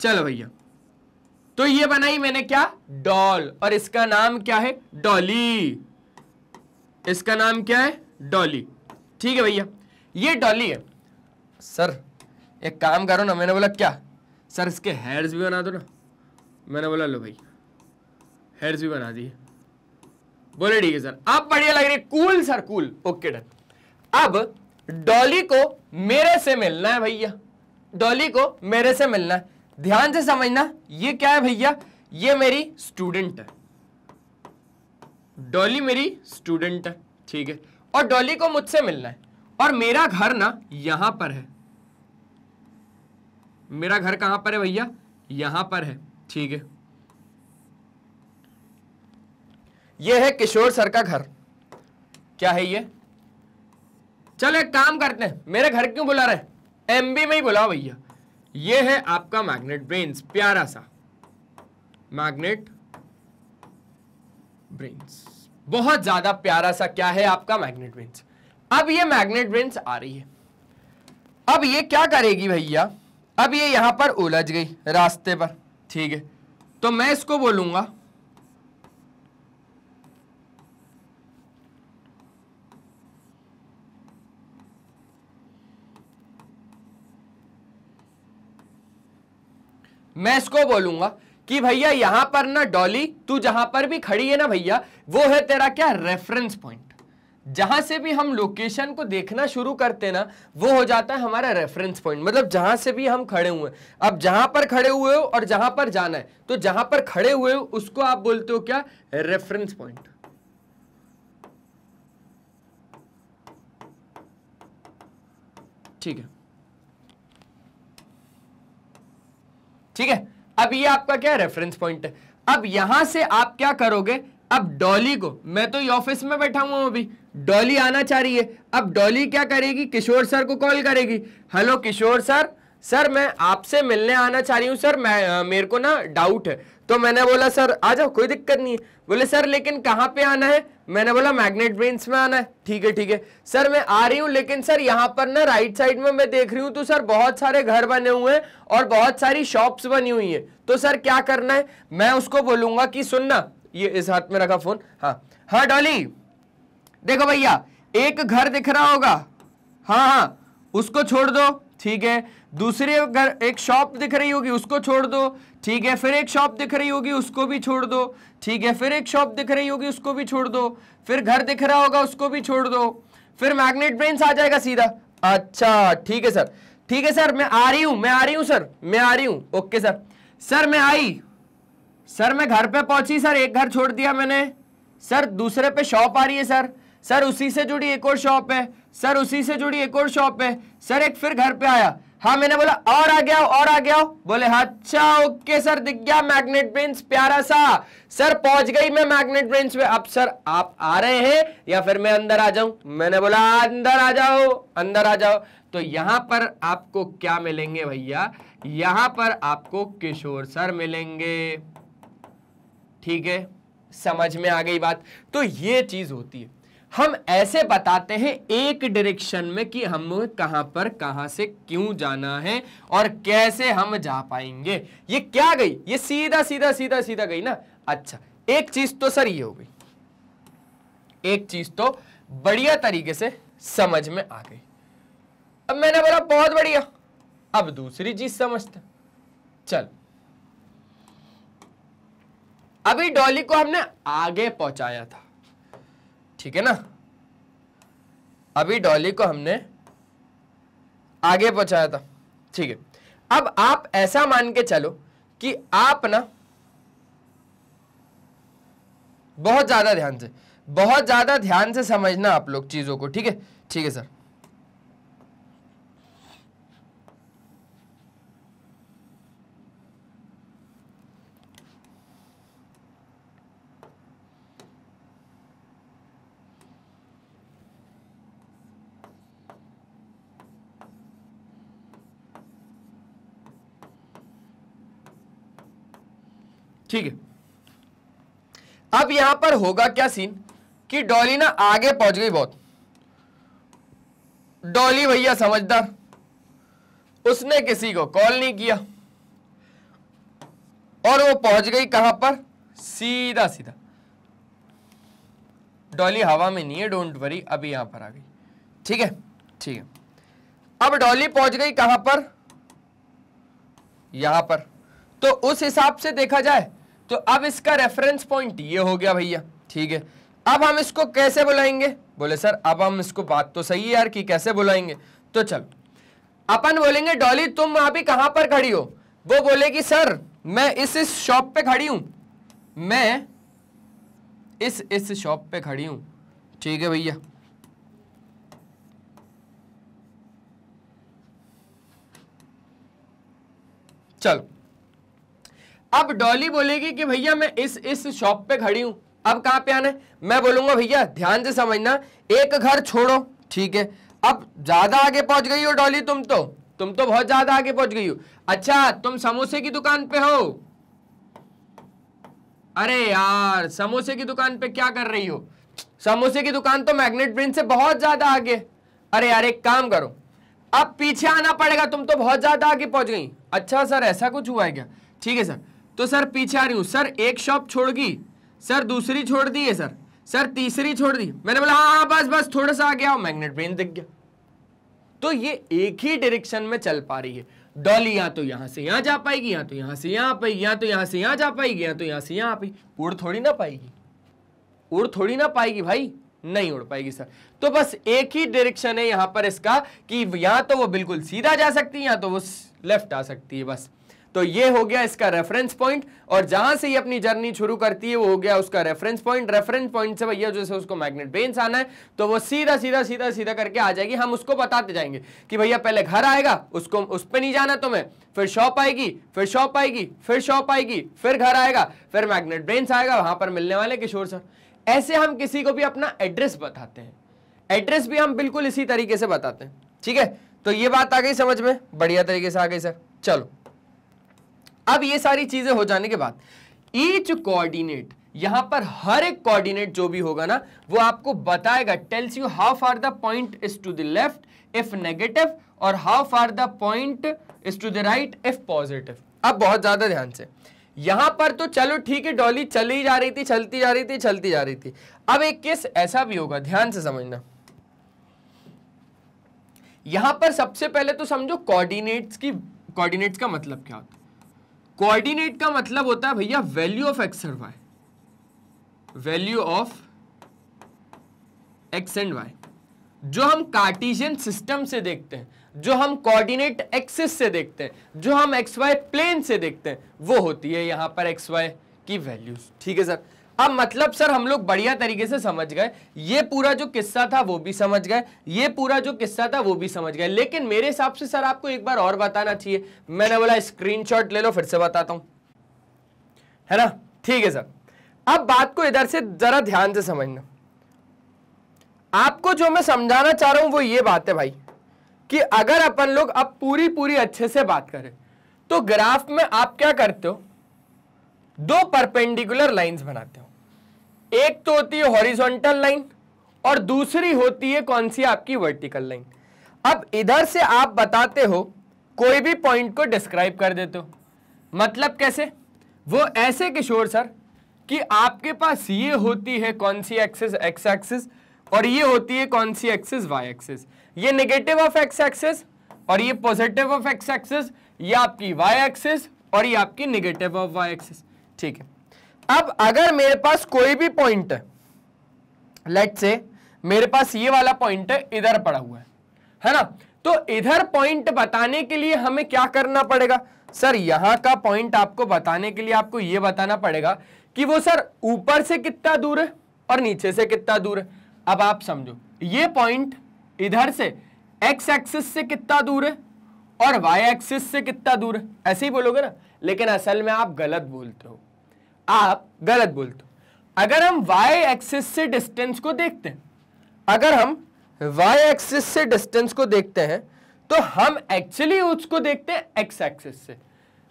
चलो भैया तो ये बनाई मैंने क्या डॉल और इसका नाम क्या है डॉली इसका नाम क्या है डॉली ठीक है भैया ये डॉली है सर एक काम करो ना मैंने बोला क्या सर इसके हेयर्स भी बना दो ना मैंने बोला लो भाई हेयर्स भी बना दिए बोले ठीक है सर आप बढ़िया लग रही cool sir cool okay done अब डॉली को मेरे से मिलना है भैया डॉली को मेरे से मिलना है ध्यान से समझना ये क्या है भैया ये मेरी स्टूडेंट है डॉली मेरी स्टूडेंट है ठीक है और डॉली को मुझसे मिलना है और मेरा घर ना यहां पर है मेरा घर कहां पर है भैया यहां पर है ठीक है ये है किशोर सर का घर क्या है ये चलो एक काम करते हैं मेरे घर क्यों बुला रहे एमबी में ही बुलाओ भैया ये है आपका मैग्नेट ब्रेन्स प्यारा सा मैग्नेट ब्रेन्स बहुत ज्यादा प्यारा सा क्या है आपका मैग्नेट ब्रेन्स अब ये मैग्नेट ब्रेन्स आ रही है अब ये क्या करेगी भैया अब ये यहां पर उलझ गई रास्ते पर ठीक है तो मैं इसको बोलूंगा मैं इसको बोलूंगा कि भैया यहां पर ना डॉली तू जहां पर भी खड़ी है ना भैया वो है तेरा क्या रेफरेंस पॉइंट जहां से भी हम लोकेशन को देखना शुरू करते ना वो हो जाता है हमारा रेफरेंस पॉइंट मतलब जहां से भी हम खड़े हुए अब जहां पर खड़े हुए हो और जहां पर जाना है तो जहां पर खड़े हुए हो उसको आप बोलते हो क्या रेफरेंस पॉइंट ठीक है ठीक है अब ये आपका क्या रेफरेंस पॉइंट है अब यहां से आप क्या करोगे अब डॉली को मैं तो ये ऑफिस में बैठा हुआ हूं अभी डॉली आना चाह रही है अब डॉली क्या करेगी किशोर सर को कॉल करेगी हेलो किशोर सर सर मैं आपसे मिलने आना चाह रही हूँ सर मैं मेरे को ना डाउट है तो मैंने बोला सर आ जाओ कोई दिक्कत नहीं है बोले सर लेकिन कहाँ पे आना है मैंने बोला मैग्नेट ब्रेन्स में आना है ठीक है ठीक है सर मैं आ रही हूँ लेकिन सर यहाँ पर ना राइट साइड में मैं देख रही हूँ तो सर बहुत सारे घर बने हुए हैं और बहुत सारी शॉप्स बनी हुई है तो सर क्या करना है मैं उसको बोलूंगा कि सुनना ये इस हाथ में रखा फ़ोन हाँ हाँ डॉली देखो भैया एक घर दिख रहा होगा हाँ हाँ उसको छोड़ दो ठीक है दूसरी अगर एक शॉप दिख रही होगी उसको छोड़ दो ठीक है फिर एक शॉप दिख रही होगी उसको भी छोड़ दो ठीक है फिर एक शॉप दिख रही होगी उसको भी छोड़ दो फिर घर दिख रहा होगा उसको भी छोड़ दो फिर मैग्नेट ब्रेन आ जाएगा सीधा अच्छा ठीक है सर ठीक है सर मैं आ रही हूँ मैं आ रही हूँ सर मैं आ रही हूं ओके सर सर मैं आई सर मैं घर पे पहुंची सर एक घर छोड़ दिया मैंने सर दूसरे पे शॉप आ रही है सर सर उसी से जुड़ी एक और शॉप है सर उसी से जुड़ी एक और शॉप है सर एक फिर घर पे आया हाँ मैंने बोला और आ गया और आ गया बोले हाँ, अच्छा ओके सर दिख गया मैग्नेट ब्रेन्स प्यारा सा सर पहुंच गई मैं मैग्नेट ब्रेन्स में अब सर आप आ रहे हैं या फिर मैं अंदर आ जाऊं मैंने बोला अंदर आ जाओ अंदर आ जाओ तो यहां पर आपको क्या मिलेंगे भैया यहां पर आपको किशोर सर मिलेंगे ठीक है समझ में आ गई बात तो ये चीज होती है हम ऐसे बताते हैं एक डायरेक्शन में कि हम कहां पर कहां से क्यों जाना है और कैसे हम जा पाएंगे ये क्या गई ये सीधा सीधा सीधा सीधा गई ना अच्छा एक चीज तो सर ये हो गई एक चीज तो बढ़िया तरीके से समझ में आ गई अब मैंने बोला बहुत बढ़िया अब दूसरी चीज समझते चल अभी डॉली को हमने आगे पहुंचाया था ठीक है ना अभी डॉली को हमने आगे पहुंचाया था ठीक है अब आप ऐसा मान के चलो कि आप ना बहुत ज्यादा ध्यान से बहुत ज्यादा ध्यान से समझना आप लोग चीजों को ठीक है ठीक है सर ठीक है अब यहां पर होगा क्या सीन कि डॉली ना आगे पहुंच गई बहुत डॉली भैया समझदार उसने किसी को कॉल नहीं किया और वो पहुंच गई कहां पर सीधा सीधा डॉली हवा में नहीं है डोंट वरी अभी यहां पर आ गई ठीक है ठीक है अब डॉली पहुंच गई कहां पर यहां पर तो उस हिसाब से देखा जाए तो अब इसका रेफरेंस पॉइंट ये हो गया भैया ठीक है अब हम इसको कैसे बुलाएंगे बोले सर अब हम इसको बात तो सही है यार कि कैसे बुलाएंगे तो चलो अपन बोलेंगे डॉली तुम अभी कहां पर खड़ी हो वो बोले कि सर मैं इस इस शॉप पे खड़ी हूं मैं इस इस शॉप पे खड़ी हूं ठीक है भैया चलो अब डॉली बोलेगी कि भैया मैं इस इस शॉप पे खड़ी हूं अब कहां पे आना मैं बोलूंगा भैया ध्यान से समझना एक घर छोड़ो ठीक है अब ज़्यादा आगे पहुंच गई हो डॉली तुम तो तुम तो बहुत ज़्यादा आगे पहुंच गई हो अच्छा तुम समोसे की दुकान पे हो अरे यार समोसे की दुकान पे क्या कर रही हो समोसे की दुकान तो मैग्नेट प्रिंट से बहुत ज़्यादा आगे अरे यार एक काम करो अब पीछे आना पड़ेगा तुम तो बहुत ज़्यादा आगे पहुंच गई अच्छा सर ऐसा कुछ हुआ है क्या ठीक है सर तो सर पीछे आ रही हूँ सर एक शॉप छोड़ गई सर दूसरी छोड़ दी है सर सर तीसरी छोड़ दी मैंने बोला हाँ, हाँ बस बस थोड़ा सा आ गया मैग्नेट ब्रेन दिख गया तो ये एक ही डायरेक्शन में चल पा रही है डॉली या तो यहां से यहां जा पाएगी या तो यहां से यहाँ पाएगी या तो यहां से यहां जा पाएगी या तो यहां से यहाँ पाएगी उड़ थोड़ी ना पाएगी उड़ थोड़ी ना पाएगी भाई नहीं उड़ पाएगी सर तो बस एक ही डायरेक्शन है यहां पर इसका कि या तो वो बिल्कुल सीधा जा सकती है या तो वो लेफ्ट आ सकती है बस तो ये हो गया इसका रेफरेंस पॉइंट और जहां से ये अपनी जर्नी शुरू करती है वो हो गया उसका रेफरेंस पॉइंट रेफरेंस पॉइंट से भैया जैसे उसको मैग्नेट बेंस आना है तो वो सीधा सीधा सीधा सीधा करके आ जाएगी हम उसको बताते जाएंगे कि भैया पहले घर आएगा उसको उस पर नहीं जाना तुम्हें फिर शॉप आएगी फिर शॉप आएगी फिर शॉप आएगी फिर घर आएगा फिर मैग्नेट बेन्स आएगा वहां पर मिलने वाले किशोर सर ऐसे हम किसी को भी अपना एड्रेस बताते हैं एड्रेस भी हम बिल्कुल इसी तरीके से बताते हैं ठीक है तो ये बात आ गई समझ में बढ़िया तरीके से आ गई सर चलो अब ये सारी चीजें हो जाने के बाद ईच कोऑर्डिनेट यहां पर हर एक कोऑर्डिनेट जो भी होगा ना वो आपको बताएगा tells you how far the point is to the left if negative और how far the point is to the right if positive अब बहुत ज्यादा ध्यान से यहां पर तो चलो ठीक है डॉली चली जा रही थी चलती जा रही थी चलती जा रही थी अब एक केस ऐसा भी होगा ध्यान से समझना यहां पर सबसे पहले तो समझो कोऑर्डिनेट्स की कोऑर्डिनेट्स का मतलब क्या होता है कोऑर्डिनेट का मतलब होता है भैया value of x and y value of x and y जो हम कार्टिशियन सिस्टम से देखते हैं जो हम कोऑर्डिनेट एक्सिस से देखते हैं जो हम एक्स वाई प्लेन से देखते हैं वो होती है यहां पर एक्स वाई की वैल्यूज ठीक है सर अब मतलब सर हम लोग बढ़िया तरीके से समझ गए ये पूरा जो किस्सा था वो भी समझ गए ये पूरा जो किस्सा था वो भी समझ गए लेकिन मेरे हिसाब से सर आपको एक बार और बताना चाहिए मैंने बोला स्क्रीनशॉट ले लो फिर से बताता हूं है ना ठीक है सर अब बात को इधर से जरा ध्यान से समझना आपको जो मैं समझाना चाह रहा हूं वो ये बात है भाई कि अगर अपन लोग अब पूरी पूरी अच्छे से बात करें तो ग्राफ में आप क्या करते हो दो परपेंडिकुलर लाइंस बनाते हो एक तो होती है हॉरिजॉन्टल लाइन और दूसरी होती है कौन सी आपकी वर्टिकल लाइन अब इधर से आप बताते हो कोई भी पॉइंट को डिस्क्राइब कर देते हो मतलब कैसे वो ऐसे किशोर सर कि आपके पास ये होती है कौन सी एक्सिस एक्स एक्सिस और ये होती है कौन सी एक्सिस वाई एक्सिस ये नेगेटिव ऑफ एक्स एक्सिस और ये पॉजिटिव ऑफ एक्स एक्सिस ये आपकी वाई एक्सिस और ये आपकी नेगेटिव ऑफ वाई एक्सिस ठीक है अब अगर मेरे पास कोई भी पॉइंट लेट से मेरे पास ये वाला पॉइंट इधर पड़ा हुआ है है ना तो इधर पॉइंट बताने के लिए हमें क्या करना पड़ेगा सर यहां का पॉइंट आपको बताने के लिए आपको यह बताना पड़ेगा कि वो सर ऊपर से कितना दूर है और नीचे से कितना दूर है अब आप समझो ये पॉइंट इधर से एक्स एक्सिस से कितना दूर है और वाई एक्सिस से कितना दूर है ऐसे ही बोलोगे ना लेकिन असल में आप गलत बोलते हो आप गलत बोलते हो अगर हम y एक्सिस से डिस्टेंस को देखते हैं अगर हम y एक्सिस से डिस्टेंस को देखते हैं तो हम एक्चुअली उसको देखते हैं x एक्सिस से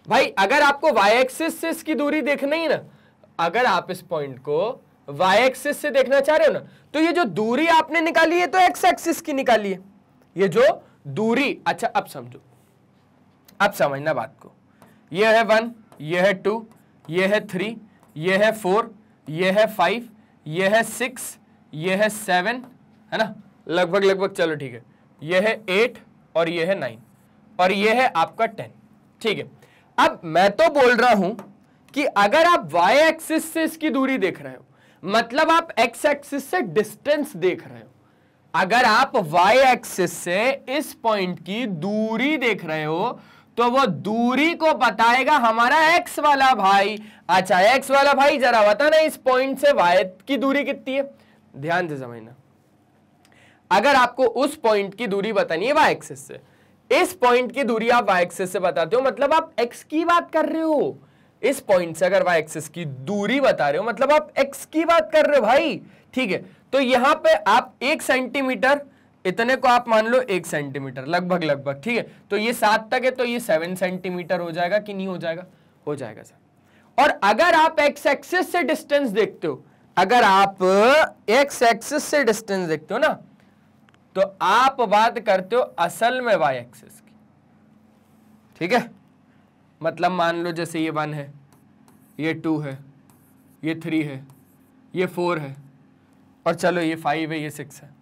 भाई अगर आपको y एक्सिस से इसकी दूरी देखना ही ना अगर आप इस पॉइंट को y एक्सिस से देखना चाह रहे हो ना तो ये जो दूरी आपने निकाली है तो x एक्सिस की निकाली है ये जो दूरी अच्छा अब समझो अब समझना बात को ये है वन ये है टू ये है थ्री ये है फोर ये है फाइव ये है सिक्स ये है सेवन है ना लगभग लगभग चलो ठीक है ये है एट और ये है नाइन और ये है आपका टेन ठीक है अब मैं तो बोल रहा हूं कि अगर आप y एक्सिस से इसकी दूरी देख रहे हो मतलब आप x एक्सिस से डिस्टेंस देख रहे हो अगर आप y एक्सिस से इस पॉइंट की दूरी देख रहे हो तो वो दूरी को बताएगा हमारा एक्स वाला भाई अच्छा एक्स वाला भाई जरा बता ना इस पॉइंट से वाई की दूरी कितनी है ध्यान से समझना अगर आपको उस पॉइंट की दूरी बतानी है वाई एक्सेस से इस पॉइंट की दूरी आप वाई एक्सेस से बताते हो मतलब आप एक्स की बात कर रहे हो इस पॉइंट से अगर वाई एक्सेस की दूरी बता रहे हो मतलब आप एक्स की बात कर रहे हो भाई ठीक है तो यहां पे आप एक सेंटीमीटर इतने को आप मान लो एक सेंटीमीटर लगभग लगभग ठीक है तो ये सात तक है तो ये सेवन सेंटीमीटर हो जाएगा कि नहीं हो जाएगा हो जाएगा सर और अगर आप एक्स एक्सिस से डिस्टेंस देखते हो अगर आप एक्स एक्सिस से डिस्टेंस देखते हो ना तो आप बात करते हो असल में वाई एक्सिस की ठीक है मतलब मान लो जैसे ये वन है ये टू है ये थ्री है ये फोर है और चलो ये फाइव है ये सिक्स है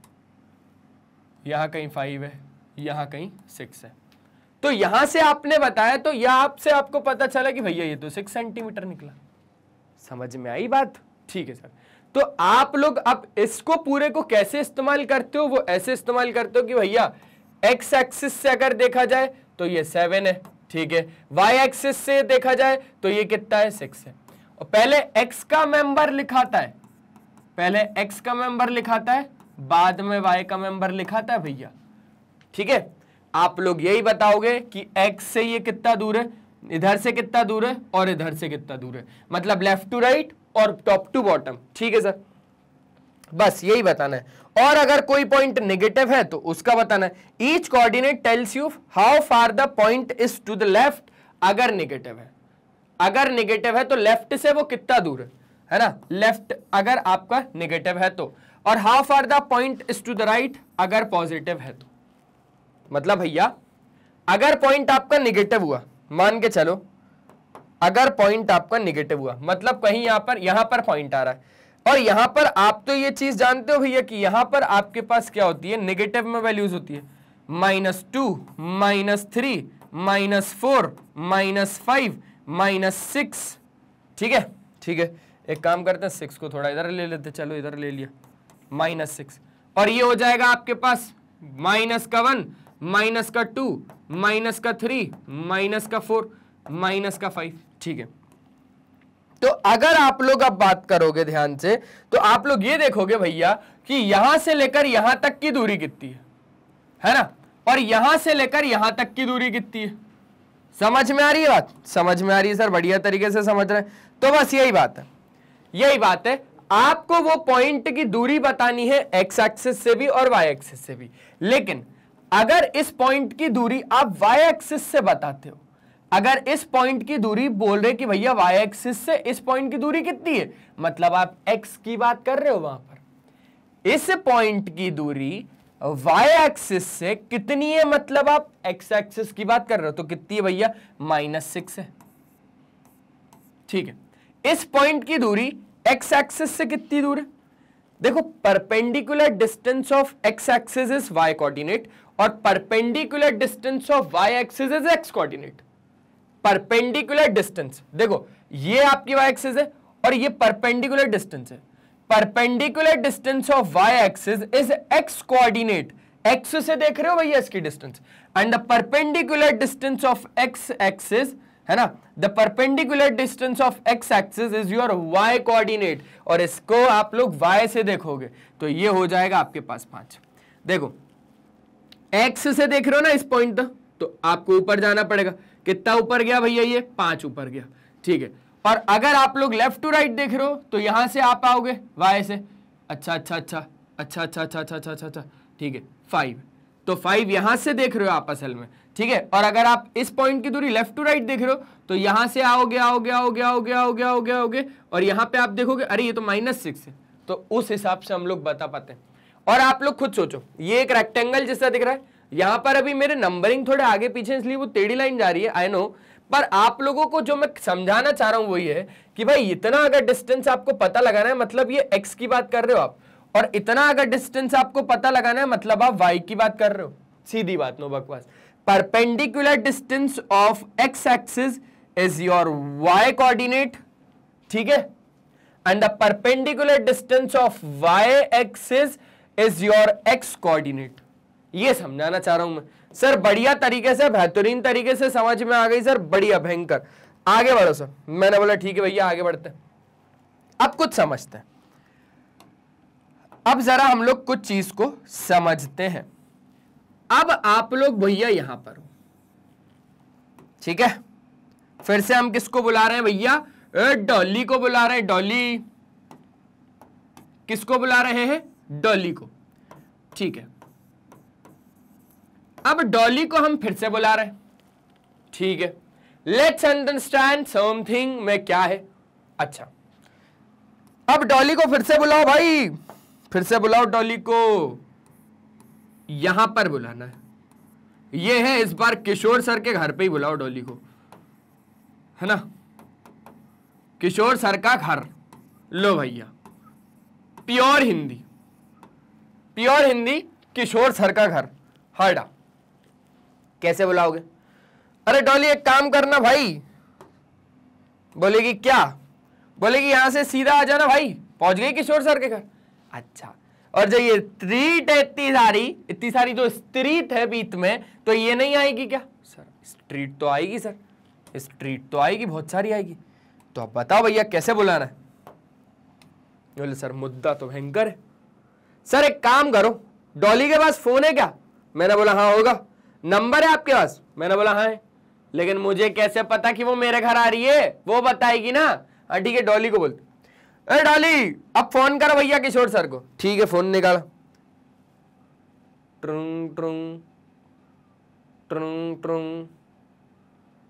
यहाँ कहीं फाइव है यहाँ कहीं सिक्स है तो यहां से आपने बताया तो यह आपसे आपको पता चला कि भैया ये तो सिक्स सेंटीमीटर निकला समझ में आई बात ठीक है सर तो आप लोग अब इसको पूरे को कैसे इस्तेमाल करते हो वो ऐसे इस्तेमाल करते हो कि भैया एक्स एक्सिस से अगर देखा जाए तो ये सेवन है ठीक है वाई एक्सिस से देखा जाए तो ये कितना है सिक्स है और पहले एक्स का मेंबर लिखाता है पहले एक्स का मेंबर लिखाता है बाद में y का मेंबर लिखा था भैया ठीक है आप लोग यही बताओगे कि x से ये कितना दूर है इधर से कितना दूर है और इधर से कितना दूर है मतलब लेफ्ट टू राइट और टॉप टू बॉटम ठीक है सर बस यही बताना है और अगर कोई पॉइंट नेगेटिव है तो उसका बताना है each coordinate tells you how far the point is to the left अगर नेगेटिव है अगर नेगेटिव है तो लेफ्ट से वो कितना दूर है है ना लेफ्ट अगर आपका नेगेटिव है तो और how far the point is to the right अगर पॉजिटिव है तो मतलब भैया अगर पॉइंट आपका निगेटिव हुआ मान के चलो अगर पॉइंट आपका निगेटिव हुआ मतलब कहीं यहां पर यहां पर पॉइंट आ रहा है और यहां पर आप तो ये चीज जानते हो भैया कि यहां पर आपके पास क्या होती है निगेटिव में वैल्यूज होती है minus two minus three minus four minus five minus six ठीक है ठीक है एक काम करते हैं सिक्स को थोड़ा इधर ले लेते चलो इधर ले लिया माइनस सिक्स और ये हो जाएगा आपके पास माइनस का वन माइनस का टू माइनस का थ्री माइनस का फोर माइनस का फाइव ठीक है तो अगर आप लोग अब बात करोगे ध्यान से तो आप लोग ये देखोगे भैया कि यहां से लेकर यहां तक की दूरी कितनी है है ना और यहां से लेकर यहां तक की दूरी कितनी है समझ में आ रही है बात समझ में आ रही है सर बढ़िया तरीके से समझ रहे हैं तो बस यही बात है यही बात है आपको वो पॉइंट की दूरी बतानी है एक्स एक्सिस से भी और वाई एक्सिस से भी लेकिन अगर इस पॉइंट की दूरी आप वाई एक्सिस से बताते हो अगर इस पॉइंट की दूरी बोल रहे कि भैया वाई एक्सिस से इस पॉइंट की दूरी कितनी है मतलब आप एक्स की बात कर रहे हो वहां पर इस पॉइंट की दूरी वाई एक्सिस से कितनी है मतलब आप एक्स एक्सिस की बात कर रहे हो तो कितनी है भैया माइनस सिक्स है ठीक है इस पॉइंट की दूरी एक्स एक्सिस से कितनी दूर है देखो perpendicular distance of x axis is y coordinate और perpendicular distance of y axis is x coordinate perpendicular distance देखो ये आपकी वाई एक्सिस है और ये परपेंडिकुलर डिस्टेंस है perpendicular distance of y axis is x coordinate x से देख रहे हो भैया इसकी distance and the perpendicular distance of x axis है ना the perpendicular distance of x axis is your y coordinate और इसको आप लोग वाई से देखोगे तो ये हो जाएगा आपके पास पांच देखो एक्स से देख रहे हो ना इस पॉइंट तो आपको ऊपर जाना पड़ेगा कितना ऊपर गया भैया ये पांच ऊपर गया ठीक है और अगर आप लोग लेफ्ट टू राइट देख रहे हो तो यहां से आप आओगे वाई से अच्छा अच्छा अच्छा अच्छा अच्छा अच्छा अच्छा अच्छा अच्छा ठीक है फाइव तो फाइव यहां से देख रहे हो आप असल में ठीक है और अगर आप इस पॉइंट की दूरी लेफ्ट टू राइट देख रहे हो तो यहां से आओगे आओगे आओगे आओगे आओगे आओगे आओगे और यहां पे आप देखोगे अरे ये तो माइनस सिक्स है तो उस हिसाब से हम लोग बता पाते हैं और आप लोग खुद सोचो ये एक रेक्टेंगल जैसा दिख रहा है यहां पर अभी मेरे नंबरिंग थोड़े आगे पीछे इसलिए वो टेढ़ी लाइन जा रही है आई नो पर आप लोगों को जो मैं समझाना चाह रहा हूं वो ये है कि भाई इतना अगर डिस्टेंस आपको पता लगाना है मतलब ये एक्स की बात कर रहे हो आप और इतना अगर डिस्टेंस आपको पता लगाना है मतलब आप वाई की बात कर रहे हो सीधी बात नो बकवास perpendicular distance of x axis is your y coordinate ठीक है and the perpendicular distance of y axis is your x coordinate ये समझाना चाह रहा हूं मैं सर बढ़िया तरीके से बेहतरीन तरीके से समझ में आ गई सर बढ़िया भयंकर आगे बढ़ो सर मैंने बोला ठीक है भैया आगे बढ़ते हैं अब कुछ समझते हैं अब जरा हम लोग कुछ चीज को समझते हैं अब आप लोग भैया यहां पर हो ठीक है फिर से हम किसको बुला रहे हैं भैया डॉली को बुला रहे हैं डॉली किसको बुला रहे हैं डॉली को ठीक है अब डॉली को हम फिर से बुला रहे हैं ठीक है लेट्स अंडरस्टैंड समथिंग में क्या है अच्छा अब डॉली को फिर से बुलाओ भाई फिर से बुलाओ टॉली को यहां पर बुलाना है ये है इस बार किशोर सर के घर पे ही बुलाओ डॉली को है ना किशोर सर का घर लो भैया pure Hindi pure Hindi Kishore sir का घर हरडा कैसे बुलाओगे अरे डॉली एक काम करना भाई बोलेगी क्या बोलेगी यहां से सीधा आ जाना भाई पहुंच गई किशोर सर के घर अच्छा और जो ये स्त्रीट है इतनी सारी इतनी सारी जो स्त्रीट है बीच में तो ये नहीं आएगी क्या सर स्ट्रीट तो आएगी सर स्ट्रीट तो आएगी बहुत सारी आएगी तो आप बताओ भैया कैसे बुलाना बोले सर मुद्दा तो भयंकर है सर एक काम करो डॉली के पास फोन है क्या मैंने बोला हाँ होगा नंबर है आपके पास मैंने बोला हाँ है लेकिन मुझे कैसे पता कि वो मेरे घर आ रही है वो बताएगी ना हाँ ठीक है डॉली को बोलते ए डाली अब फोन करो भैया किशोर सर को ठीक है फोन निकाल ट्रुंग ट्रुंग ट्रुंग ट्रुंग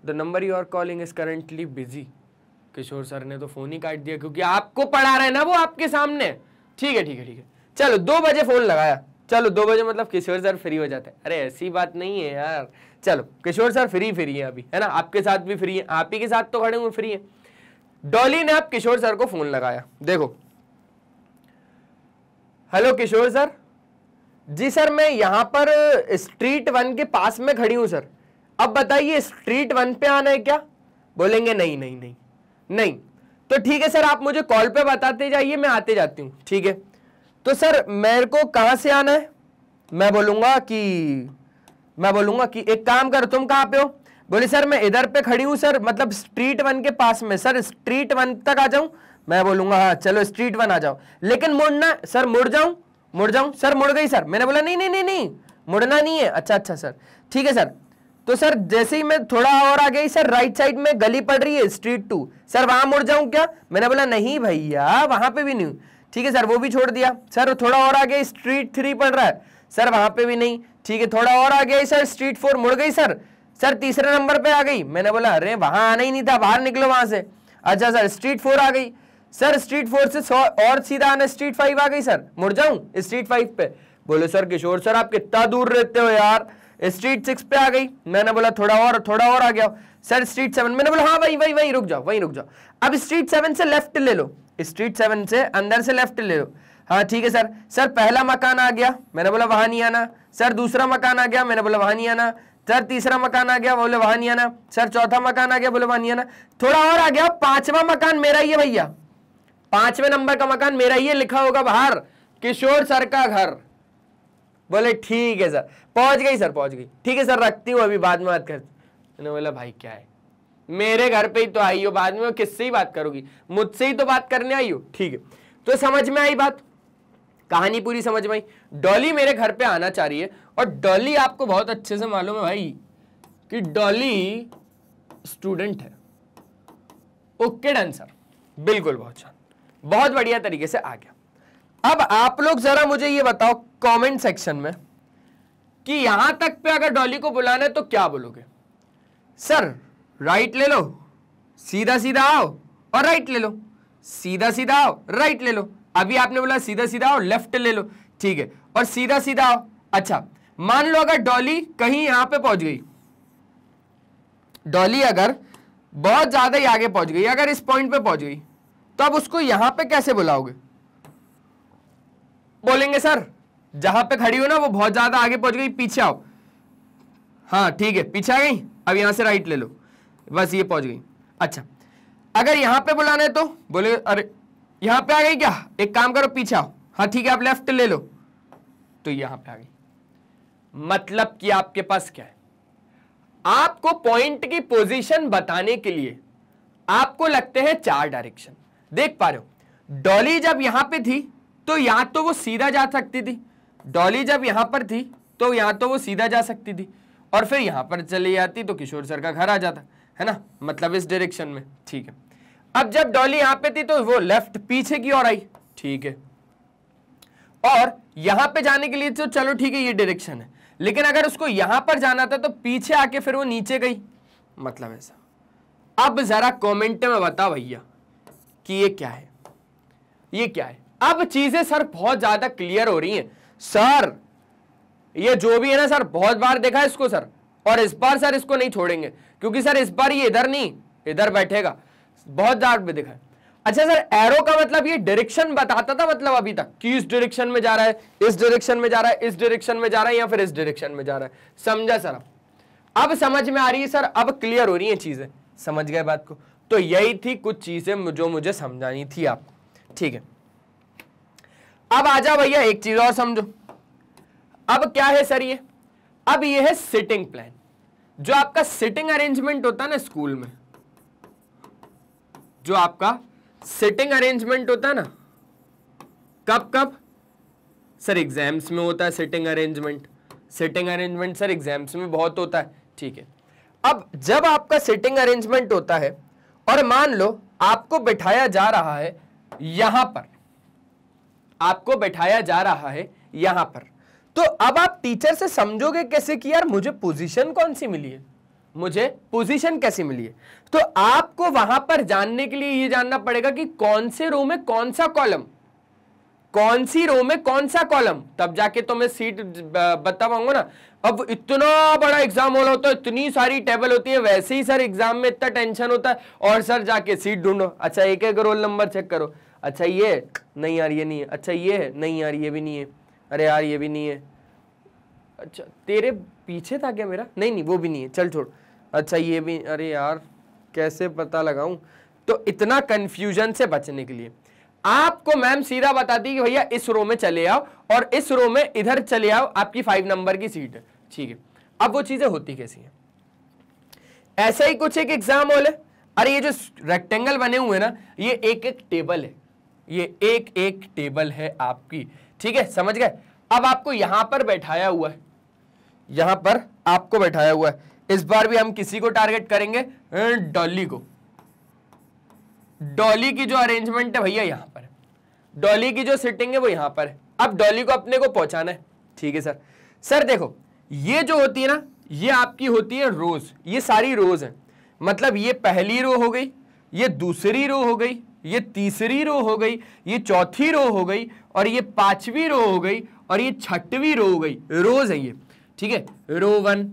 the number you are calling is currently busy Kishore sir ने तो फोन ही काट दिया क्योंकि आपको पढ़ा रहे ना वो आपके सामने ठीक है ठीक है ठीक है चलो दो बजे फोन लगाया चलो दो बजे मतलब किशोर सर फ्री हो जाते हैं अरे ऐसी बात नहीं है यार चलो किशोर सर फ्री फ्री है अभी है ना आपके साथ भी फ्री है आप ही के साथ तो खड़े हुए फ्री है डॉली ने अब किशोर सर को फोन लगाया देखो हेलो किशोर सर जी सर मैं यहां पर स्ट्रीट वन के पास में खड़ी हूं सर अब बताइए स्ट्रीट वन पे आना है क्या बोलेंगे नहीं नहीं नहीं नहीं तो ठीक है सर आप मुझे कॉल पे बताते जाइए मैं आते जाती हूं ठीक है तो सर मेरे को कहाँ से आना है मैं बोलूंगा कि मैं बोलूंगा कि एक काम कर तुम कहां पे हो बोली सर मैं इधर पे खड़ी हूँ सर मतलब स्ट्रीट वन के पास में सर स्ट्रीट वन तक आ जाऊं मैं बोलूंगा हाँ चलो स्ट्रीट वन आ जाओ लेकिन मुड़ना सर मुड़ जाऊं मुड़ जाऊं सर मुड़ गई सर मैंने बोला नहीं नहीं नहीं नहीं मुड़ना नहीं है अच्छा अच्छा सर ठीक है सर तो सर जैसे ही मैं थोड़ा और आ गई सर राइट साइड में गली पड़ रही है स्ट्रीट टू सर वहाँ मुड़ जाऊँ क्या मैंने बोला नहीं भैया वहाँ पे भी नहीं ठीक है सर वो भी छोड़ दिया सर थोड़ा और आ गई स्ट्रीट थ्री पड़ रहा है सर वहां पे भी नहीं ठीक है थोड़ा और आ गया सर स्ट्रीट फोर मुड़ गई सर सर तीसरे नंबर पे आ गई मैंने बोला अरे वहां आना ही नहीं था बाहर निकलो वहां से अच्छा सर स्ट्रीट फोर आ गई सर स्ट्रीट फोर से सौ और सीधा आना स्ट्रीट फाइव आ गई सर मुड़ जाऊं स्ट्रीट फाइव पे बोले सर किशोर सर आप कितना दूर रहते हो यार स्ट्रीट सिक्स पे आ गई मैंने बोला थोड़ा और थोड़ा और आ गया सर स्ट्रीट सेवन मैंने बोला हाँ वही वही वही रुक जाओ वही रुक जाओ अब स्ट्रीट सेवन से लेफ्ट ले लो स्ट्रीट सेवन से अंदर से लेफ्ट ले लो हाँ ठीक है सर सर पहला मकान आ गया मैंने बोला वहां नहीं आना सर दूसरा मकान आ गया मैंने बोला वहां नहीं आना सर तीसरा मकान आ गया बोले वहां नहीं सर चौथा मकान आ गया बोले वहां नहीं थोड़ा और आ गया पांचवा मकान मेरा ही है भैया पांचवें नंबर का मकान मेरा ही है लिखा होगा बाहर किशोर सर का घर बोले ठीक है सर पहुंच गई सर पहुंच गई ठीक है सर रखती हूँ अभी बाद में बात करती मैंने बोला भाई क्या है मेरे घर पे ही तो आई हो बाद में किससे ही बात करोगी मुझसे ही तो बात करने आई हो ठीक है तो समझ में आई बात कहानी पूरी समझ में आई डॉली मेरे घर पे आना चाह रही है और डॉली आपको बहुत अच्छे से मालूम है भाई कि डॉली स्टूडेंट है ओके डन सर बिल्कुल बहुत अच्छा बहुत बढ़िया तरीके से आ गया अब आप लोग जरा मुझे ये बताओ कमेंट सेक्शन में कि यहां तक पे अगर डॉली को बुलाना है तो क्या बोलोगे सर राइट ले लो सीधा सीधा आओ और राइट ले लो सीधा सीधा आओ राइट ले लो अभी आपने बोला सीधा सीधा आओ लेफ्ट ले लो ठीक है और सीधा सीधा आओ अच्छा मान लो अगर डॉली कहीं यहां पे पहुंच गई डॉली अगर बहुत ज्यादा ही आगे पहुंच गई अगर इस पॉइंट पे पहुंच गई तो अब उसको यहां पे कैसे बुलाओगे बोलेंगे सर जहां पे खड़ी हो ना वो बहुत ज्यादा आगे पहुंच गई पीछे आओ हाँ ठीक है पीछे आ गई अब यहां से राइट ले लो बस ये पहुंच गई अच्छा अगर यहां पे बुलाना है तो बोले अरे यहां पे आ गई क्या एक काम करो पीछे आओ हाँ ठीक है आप लेफ्ट ले लो तो यहां पे आ गई मतलब कि आपके पास क्या है आपको पॉइंट की पोजीशन बताने के लिए आपको लगते हैं चार डायरेक्शन देख पा रहे हो डॉली जब यहां पे थी तो या तो वो सीधा जा सकती थी डॉली जब यहां पर थी तो या तो वो सीधा जा सकती थी और फिर यहां पर चली जाती तो किशोर सर का घर आ जाता है ना मतलब इस डायरेक्शन में ठीक है अब जब डॉली यहां पे थी तो वो लेफ्ट पीछे की ओर आई ठीक है और यहां पे जाने के लिए तो चलो ठीक है ये डायरेक्शन है लेकिन अगर उसको यहां पर जाना था तो पीछे आके फिर वो नीचे गई मतलब ऐसा अब जरा कमेंट में बताओ भैया कि ये क्या है ये क्या है अब चीजें सर बहुत ज्यादा क्लियर हो रही हैं सर ये जो भी है ना सर बहुत बार देखा है इसको सर और इस बार सर इसको नहीं छोड़ेंगे क्योंकि सर इस बार ये इधर नहीं इधर बैठेगा बहुत डार्क में दिखा अच्छा सर एरो का मतलब ये डायरेक्शन बताता था मतलब अभी तक कि इस डायरेक्शन में जा रहा है इस डायरेक्शन में जा रहा है इस डायरेक्शन में जा रहा है या फिर इस डायरेक्शन में जा रहा है समझा सर अब समझ में आ रही है सर अब क्लियर हो रही है चीजें समझ गए बात को तो यही थी कुछ चीजें जो मुझे समझानी थी आपको ठीक है अब आ जाओ भैया एक चीज और समझो अब क्या है सर ये अब ये है सिटिंग प्लान जो आपका सिटिंग अरेंजमेंट होता है ना स्कूल में जो आपका सिटिंग अरेंजमेंट होता है ना कब कब सर एग्जाम्स में होता है seating arrangement seating arrangement sir exams में बहुत होता है ठीक है अब जब आपका सिटिंग अरेंजमेंट होता है और मान लो आपको बैठाया जा रहा है यहां पर आपको बैठाया जा रहा है यहां पर तो अब आप टीचर से समझोगे कैसे कि यार मुझे पोजीशन कौन सी मिली है मुझे पोजीशन कैसे मिली है तो आपको वहां पर जानने के लिए ये जानना पड़ेगा कि कौन से रो में कौन सा कॉलम कौन सी रो में कौन सा कॉलम तब जाके तो मैं सीट बता पाऊंगा ना अब इतना बड़ा एग्जाम रहा होता है इतनी सारी टेबल होती है वैसे ही सर एग्जाम में इतना टेंशन होता है और सर जाके सीट ढूंढो अच्छा एक एक रोल नंबर चेक करो अच्छा ये नहीं यार ये नहीं है अच्छा ये है नहीं यार ये भी नहीं है अरे यार ये भी नहीं है अच्छा तेरे पीछे था क्या मेरा नहीं नहीं वो भी नहीं है चल छोड़ अच्छा ये भी अरे यार कैसे पता लगाऊं तो इतना कंफ्यूजन से बचने के लिए आपको मैम सीधा बताती कि भैया इस रो में चले आओ और इस रो में इधर चले आओ आपकी फाइव नंबर की सीट है ठीक है अब वो चीजें होती कैसी हैं ऐसा ही कुछ एक एग्जाम हॉल है अरे ये जो रेक्टेंगल बने हुए ना ये एक एक टेबल है ये एक एक टेबल है आपकी ठीक है समझ गए अब आपको यहां पर बैठाया हुआ है यहां पर आपको बैठाया हुआ है इस बार भी हम किसी को टारगेट करेंगे अं, डॉली को डॉली की जो अरेंजमेंट है भैया यहां पर डॉली की जो सिटिंग है वो यहां पर है अब डॉली को अपने को पहुंचाना है ठीक है सर सर देखो ये जो होती है ना ये आपकी होती है रोज ये सारी रोज है मतलब ये पहली रो हो गई ये दूसरी रो हो गई ये तीसरी रो हो गई ये चौथी रो हो गई और ये पांचवी रो हो गई और ये छठवीं रो हो गई रोज है ये ठीक है रो वन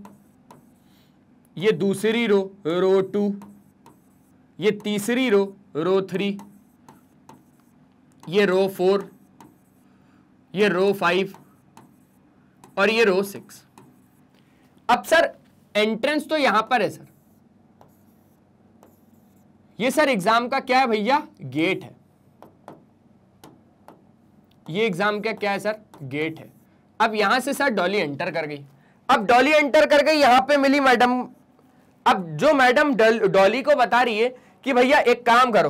ये दूसरी रो रो टू ये तीसरी रो रो थ्री ये रो फोर ये रो फाइव और ये रो सिक्स अब सर एंट्रेंस तो यहां पर है सर ये सर एग्जाम का क्या है भैया गेट है ये एग्जाम का क्या है सर गेट है अब यहां से सर डॉली एंटर कर गई अब डॉली एंटर कर गई यहां पे मिली मैडम अब जो मैडम डॉली को बता रही है कि भैया एक काम करो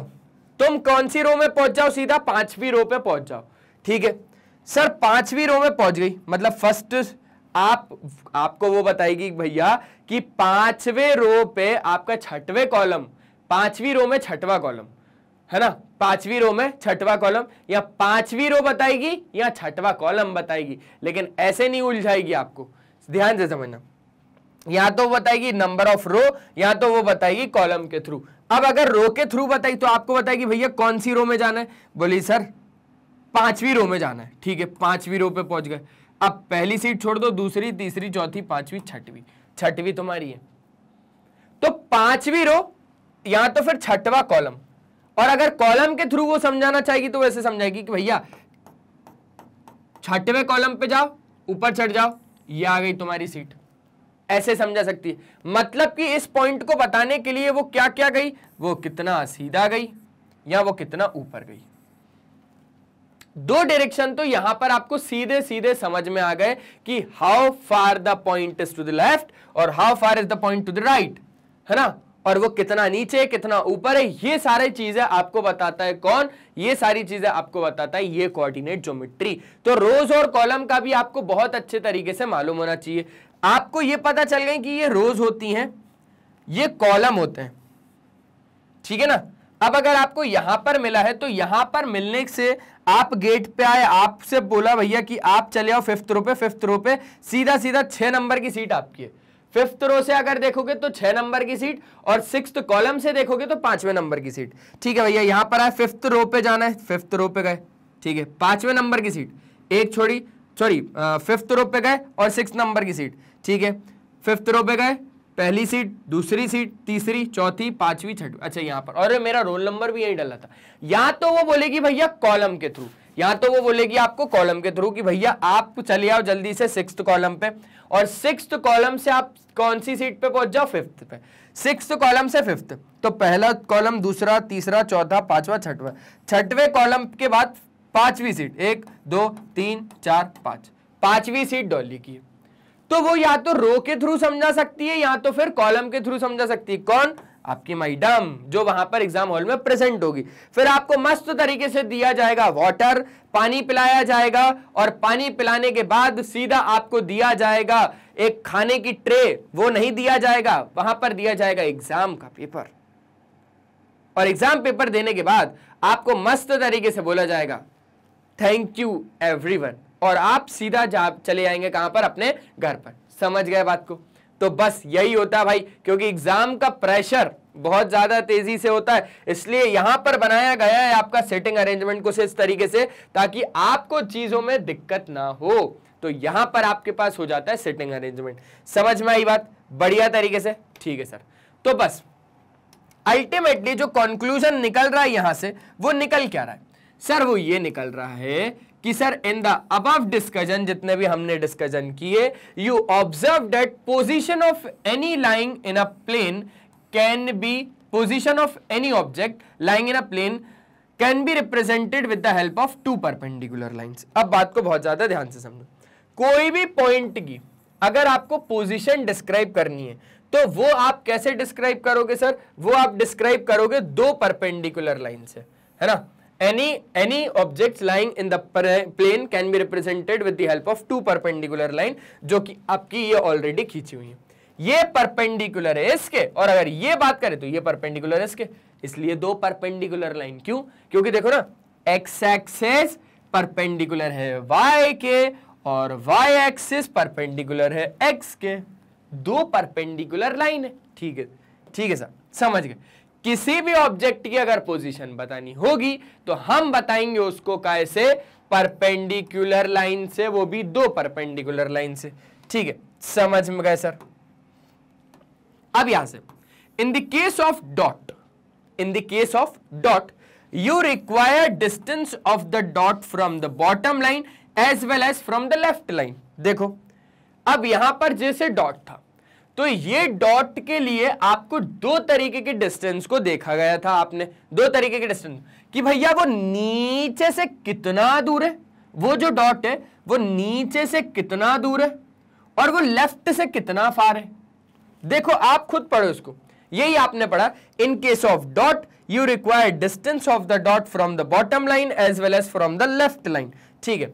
तुम कौन सी रो में पहुंच जाओ सीधा पांचवी रो पे पहुंच जाओ ठीक है सर पांचवी रो में पहुंच गई मतलब फर्स्ट आप आपको वो बताएगी भैया कि पांचवे रो पे आपका छठवे कॉलम पांचवी रो में छठवा कॉलम है ना पांचवी रो में छठवा कॉलम या पांचवी रो बताएगी या छठवा कॉलम बताएगी लेकिन ऐसे नहीं उलझाएगी आपको ध्यान से समझना या तो बताएगी नंबर ऑफ रो या तो वो बताएगी कॉलम तो के थ्रू अब अगर रो के थ्रू बताई तो आपको बताएगी भैया कौन सी रो में जाना है बोली सर पांचवी रो में जाना है ठीक है पांचवी रो पे पहुंच गए अब पहली सीट छोड़ दो दूसरी तीसरी चौथी पांचवी छठवीं छठवीं तुम्हारी है तो पांचवी रो या तो फिर छठवा कॉलम और अगर कॉलम के थ्रू वो समझाना चाहेगी तो वैसे समझाएगी कि भैया छठवें कॉलम पे जाओ ऊपर चढ़ जाओ ये आ गई तुम्हारी सीट ऐसे समझा सकती है मतलब कि इस पॉइंट को बताने के लिए वो क्या क्या गई वो कितना सीधा गई या वो कितना ऊपर गई दो डायरेक्शन तो यहां पर आपको सीधे सीधे समझ में आ गए कि how far the point is to the left और how far is the point to the right है ना और वो कितना नीचे कितना ऊपर है ये सारी चीजें आपको बताता है कौन ये सारी चीजें आपको बताता है ये कोऑर्डिनेट ज्योमेट्री तो रोज और कॉलम का भी आपको बहुत अच्छे तरीके से मालूम होना चाहिए आपको ये पता चल गए कि ये रोज होती हैं ये कॉलम होते हैं ठीक है ना अब अगर आपको यहां पर मिला है तो यहां पर मिलने से आप गेट पे आए आपसे बोला भैया कि आप चले आओ फिफ्थ रो पे फिफ्थ रो पे सीधा सीधा छह नंबर की सीट आपकी है फिफ्थ रो से अगर देखोगे तो छह नंबर की सीट और सिक्स कॉलम से देखोगे तो पांचवें नंबर की सीट ठीक है भैया यहां पर आए फिफ्थ रो पे जाना है फिफ्थ रो पे गए ठीक है पांचवें नंबर की सीट एक छोड़ी सॉरी फिफ्थ रो पे गए और सिक्स नंबर की सीट ठीक है फिफ्थ रो पे गए पहली सीट दूसरी सीट तीसरी चौथी पांचवी छठवी अच्छा यहाँ पर और मेरा रोल नंबर भी यही डला था या तो वो बोलेगी भैया कॉलम के थ्रू या तो वो बोलेगी आपको कॉलम के थ्रू कि भैया आप चले आओ जल्दी से सिक्स कॉलम पे और सिक्स कॉलम से आप कौन सी सीट पे पहुंच जाओ फिफ्थ पे सिक्स कॉलम से फिफ्थ तो पहला कॉलम दूसरा तीसरा चौथा पांचवा छठवा छठवें कॉलम के बाद पांचवी सीट एक दो तीन चार पांच पांचवी सीट डॉली की है तो वो या तो रो के थ्रू समझा सकती है या तो फिर कॉलम के थ्रू समझा सकती है कौन आपकी मैडम जो वहां पर एग्जाम हॉल में प्रेजेंट होगी फिर आपको मस्त तरीके से दिया जाएगा वाटर पानी पिलाया जाएगा और पानी पिलाने के बाद सीधा आपको दिया जाएगा एक खाने की ट्रे वो नहीं दिया जाएगा वहां पर दिया जाएगा एग्जाम का पेपर और एग्जाम पेपर देने के बाद आपको मस्त तरीके से बोला जाएगा थैंक यू एवरीवन और आप सीधा जा चले जाएंगे कहां पर अपने घर पर समझ गए बात को तो बस यही होता है भाई क्योंकि एग्जाम का प्रेशर बहुत ज्यादा तेजी से होता है इसलिए यहां पर बनाया गया है आपका सेटिंग अरेंजमेंट से इस तरीके से ताकि आपको चीजों में दिक्कत ना हो तो यहां पर आपके पास हो जाता है सेटिंग अरेंजमेंट समझ में आई बात बढ़िया तरीके से ठीक है सर तो बस अल्टीमेटली जो कंक्लूजन निकल रहा है यहां से वो निकल क्या रहा है सर वो ये निकल रहा है कि सर इन द अब डिस्कशन जितने भी हमने डिस्कशन किए you observe that position of any line in a plane can be position of any object lying in a plane can be represented with the help of two perpendicular line अब बात को बहुत ज़्यादा ध्यान से समझो कोई भी पॉइंट की अगर आपको पोजिशन डिस्क्राइब करनी है तो वो आप कैसे डिस्क्राइब करोगे सर वो आप डिस्क्राइब करोगे दो परपेंडिकुलर लाइन से है ना any any objects lying in the plane can be represented with the help of two perpendicular line जो कि आपकी ये already खींची हुई है ये परपेंडिकुलर है इसके और अगर ये बात करें तो ये परपेंडिकुलर है इसके इसलिए दो परपेंडिकुलर लाइन क्यों क्योंकि देखो ना एक्स एक्सेस परपेंडिकुलर है वाई के और वाई एक्सिस परपेंडिकुलर है एक्स के दो परपेंडिकुलर लाइन है ठीक है ठीक है सर समझ गए किसी भी ऑब्जेक्ट की अगर पोजीशन बतानी होगी तो हम बताएंगे उसको कैसे परपेंडिकुलर लाइन से वो भी दो परपेंडिकुलर लाइन से ठीक है समझ में गए सर अब यहां से in the case of dot in the case of dot you require distance of the dot from the bottom line as well as from the left line देखो अब यहां पर जैसे डॉट था तो ये डॉट के लिए आपको दो तरीके के डिस्टेंस को देखा गया था आपने दो तरीके के डिस्टेंस कि भैया वो नीचे से कितना दूर है वो जो डॉट है वो नीचे से कितना दूर है और वो लेफ्ट से कितना फार है देखो आप खुद पढ़ो इसको यही आपने पढ़ा in case of dot you require distance of the dot from the bottom line as well as from the left line ठीक है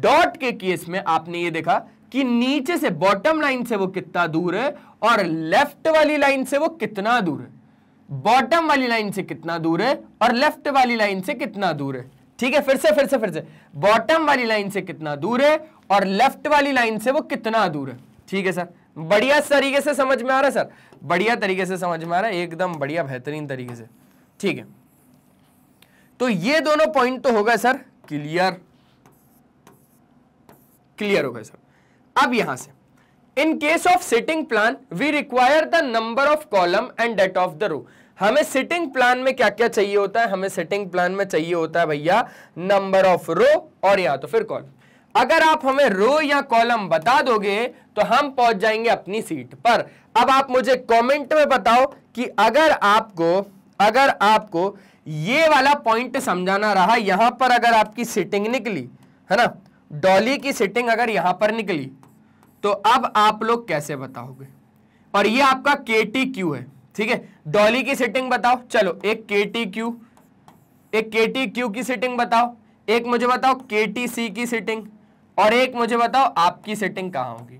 डॉट के केस में आपने ये देखा कि नीचे से बॉटम लाइन से वो कितना दूर है और लेफ्ट वाली लाइन से वो कितना दूर है बॉटम वाली लाइन से कितना दूर है और लेफ्ट वाली लाइन से कितना दूर है ठीक है फिर से फिर से फिर से बॉटम वाली लाइन से कितना दूर है और लेफ्ट वाली लाइन से वो कितना दूर है ठीक है सर बढ़िया तरीके से समझ में आ रहा है सर बढ़िया तरीके से समझ में आ रहा है एकदम बढ़िया बेहतरीन तरीके से ठीक है तो ये दोनों पॉइंट तो होगा सर क्लियर क्लियर होगा सर अब यहां से in case of seating plan we require the number of column and that of the row हमें सिटिंग प्लान में क्या क्या चाहिए होता है हमें सिटिंग प्लान में चाहिए होता है भैया नंबर ऑफ रो और या तो फिर कॉलम अगर आप हमें रो या कॉलम बता दोगे तो हम पहुंच जाएंगे अपनी सीट पर अब आप मुझे कमेंट में बताओ कि अगर आपको अगर आपको ये वाला पॉइंट समझाना रहा यहां पर अगर आपकी सिटिंग निकली है ना डॉली की सिटिंग अगर यहां पर निकली तो अब आप लोग कैसे बताओगे और ये आपका के टी क्यू है ठीक है डॉली की सेटिंग बताओ चलो एक के टी क्यू एक के टी क्यू की सेटिंग बताओ एक मुझे बताओ के टी सी की सेटिंग और एक मुझे बताओ आपकी सेटिंग कहां होगी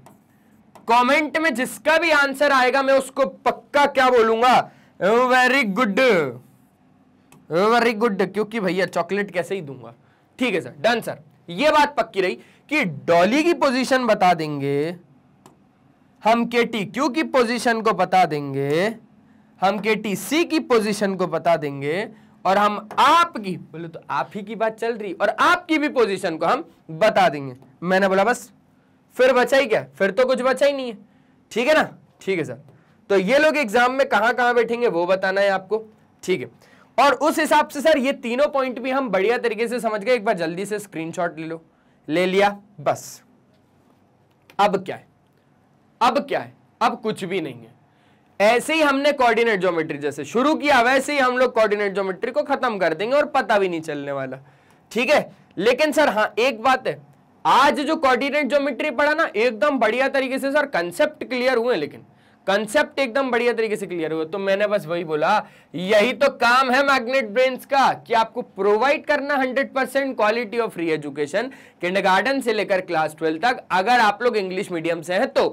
कमेंट में जिसका भी आंसर आएगा मैं उसको पक्का क्या बोलूंगा वेरी गुड वेरी गुड क्योंकि भैया चॉकलेट कैसे ही दूंगा ठीक है सर डन सर ये बात पक्की रही कि डॉली की पोजीशन बता देंगे हम के टी क्यू की पोजीशन को बता देंगे हम के टी सी की पोजीशन को बता देंगे और हम आपकी बोले तो आप ही की बात चल रही और आपकी भी पोजीशन को हम बता देंगे मैंने बोला बस फिर बचा ही क्या फिर तो कुछ बचा ही नहीं है ठीक है ना ठीक है सर तो ये लोग एग्जाम में कहां कहां बैठेंगे वो बताना है आपको ठीक है और उस हिसाब से सर ये तीनों पॉइंट भी हम बढ़िया तरीके से समझ गए एक बार जल्दी से स्क्रीनशॉट ले लो ले लिया बस अब क्या है अब क्या है अब कुछ भी नहीं है ऐसे ही हमने कोऑर्डिनेट ज्योमेट्री जैसे शुरू किया वैसे ही हम लोग कोऑर्डिनेट ज्योमेट्री को खत्म कर देंगे और पता भी नहीं चलने वाला ठीक है लेकिन सर हाँ एक बात है आज जो कोऑर्डिनेट ज्योमेट्री पढ़ा ना एकदम बढ़िया तरीके से सर कंसेप्ट क्लियर हुए लेकिन कंसेप्ट एकदम बढ़िया तरीके से क्लियर हुआ तो मैंने बस वही बोला यही तो काम है मैग्नेट ब्रेन का कि आपको प्रोवाइड करना 100 percent quality of free education kindergarten से लेकर क्लास ट्वेल्व तक अगर आप लोग इंग्लिश मीडियम से हैं तो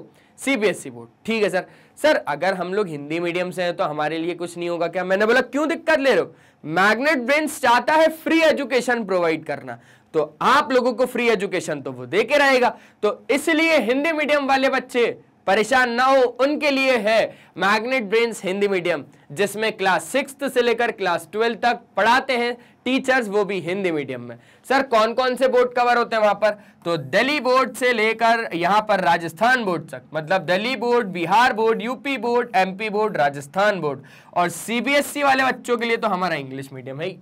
सीबीएसई बोर्ड e ठीक है सर सर अगर हम लोग हिंदी मीडियम से हैं तो हमारे लिए कुछ नहीं होगा क्या मैंने बोला क्यों दिक्कत ले रहे हो मैग्नेट ब्रेन्स चाहता है फ्री एजुकेशन प्रोवाइड करना तो आप लोगों को फ्री एजुकेशन तो वो दे के रहेगा तो इसलिए हिंदी मीडियम वाले बच्चे परेशान ना हो उनके लिए है मैग्नेट ब्रेन्स हिंदी मीडियम जिसमें क्लास सिक्स से लेकर क्लास ट्वेल्व तक पढ़ाते हैं टीचर्स वो भी हिंदी मीडियम में सर कौन कौन से बोर्ड कवर होते हैं वहां पर तो दिल्ली बोर्ड से लेकर यहां पर राजस्थान बोर्ड तक मतलब Delhi board Bihar board UP board MP board Rajasthan board और सीबीएसई e वाले बच्चों के लिए तो हमारा इंग्लिश मीडियम है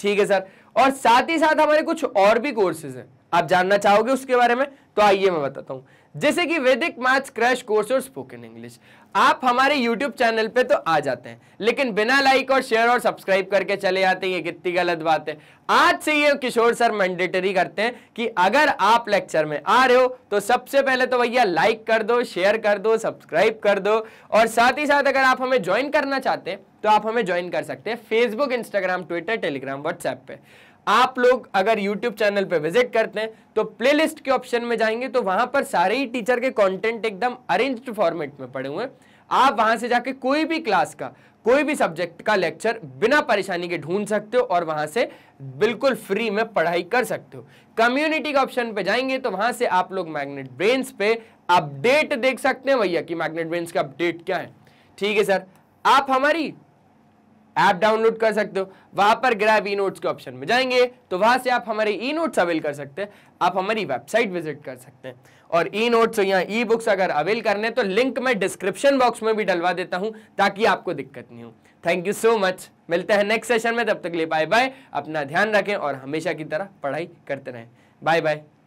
ठीक है सर और साथ ही साथ हमारे कुछ और भी कोर्सेज हैं आप जानना चाहोगे उसके बारे में तो आइए मैं बताता हूँ जैसे कि वैदिक मैथ्स क्रैश कोर्स और स्पोकन इंग्लिश आप हमारे यूट्यूब चैनल पे तो आ जाते हैं लेकिन बिना लाइक और शेयर और सब्सक्राइब करके चले जाते हैं ये कितनी गलत बात है आज से ये किशोर सर मैंडेटरी करते हैं कि अगर आप लेक्चर में आ रहे हो तो सबसे पहले तो भैया लाइक कर दो शेयर कर दो सब्सक्राइब कर दो और साथ ही साथ अगर आप हमें ज्वाइन करना चाहते हैं तो आप हमें ज्वाइन कर सकते हैं Facebook Instagram Twitter Telegram WhatsApp पे आप लोग अगर YouTube चैनल पे विजिट करते हैं तो प्लेलिस्ट के ऑप्शन में जाएंगे तो वहां पर सारे ही टीचर के कंटेंट एकदम अरेंज्ड फॉर्मेट में पड़े हुए हैं आप वहां से जाके कोई भी क्लास का कोई भी सब्जेक्ट का लेक्चर बिना परेशानी के ढूंढ सकते हो और वहां से बिल्कुल फ्री में पढ़ाई कर सकते हो कम्युनिटी के ऑप्शन पे जाएंगे तो वहां से आप लोग मैग्नेट ब्रेन्स पे अपडेट देख सकते हैं भैया कि मैग्नेट ब्रेन्स का अपडेट क्या है ठीक है सर आप हमारी ऐप डाउनलोड कर सकते हो वहां पर ग्रैब ई नोट्स के ऑप्शन में जाएंगे तो वहां से आप हमारे ई नोट्स अवेल कर सकते हैं आप हमारी वेबसाइट विजिट कर सकते हैं और ई नोट्स या ई बुक्स अगर अवेल करने तो लिंक मैं डिस्क्रिप्शन बॉक्स में भी डलवा देता हूं ताकि आपको दिक्कत नहीं हो थैंक यू सो मच मिलते हैं नेक्स्ट सेशन में तब तक लिए बाय बाय अपना ध्यान रखें और हमेशा की तरह पढ़ाई करते रहें बाय बाय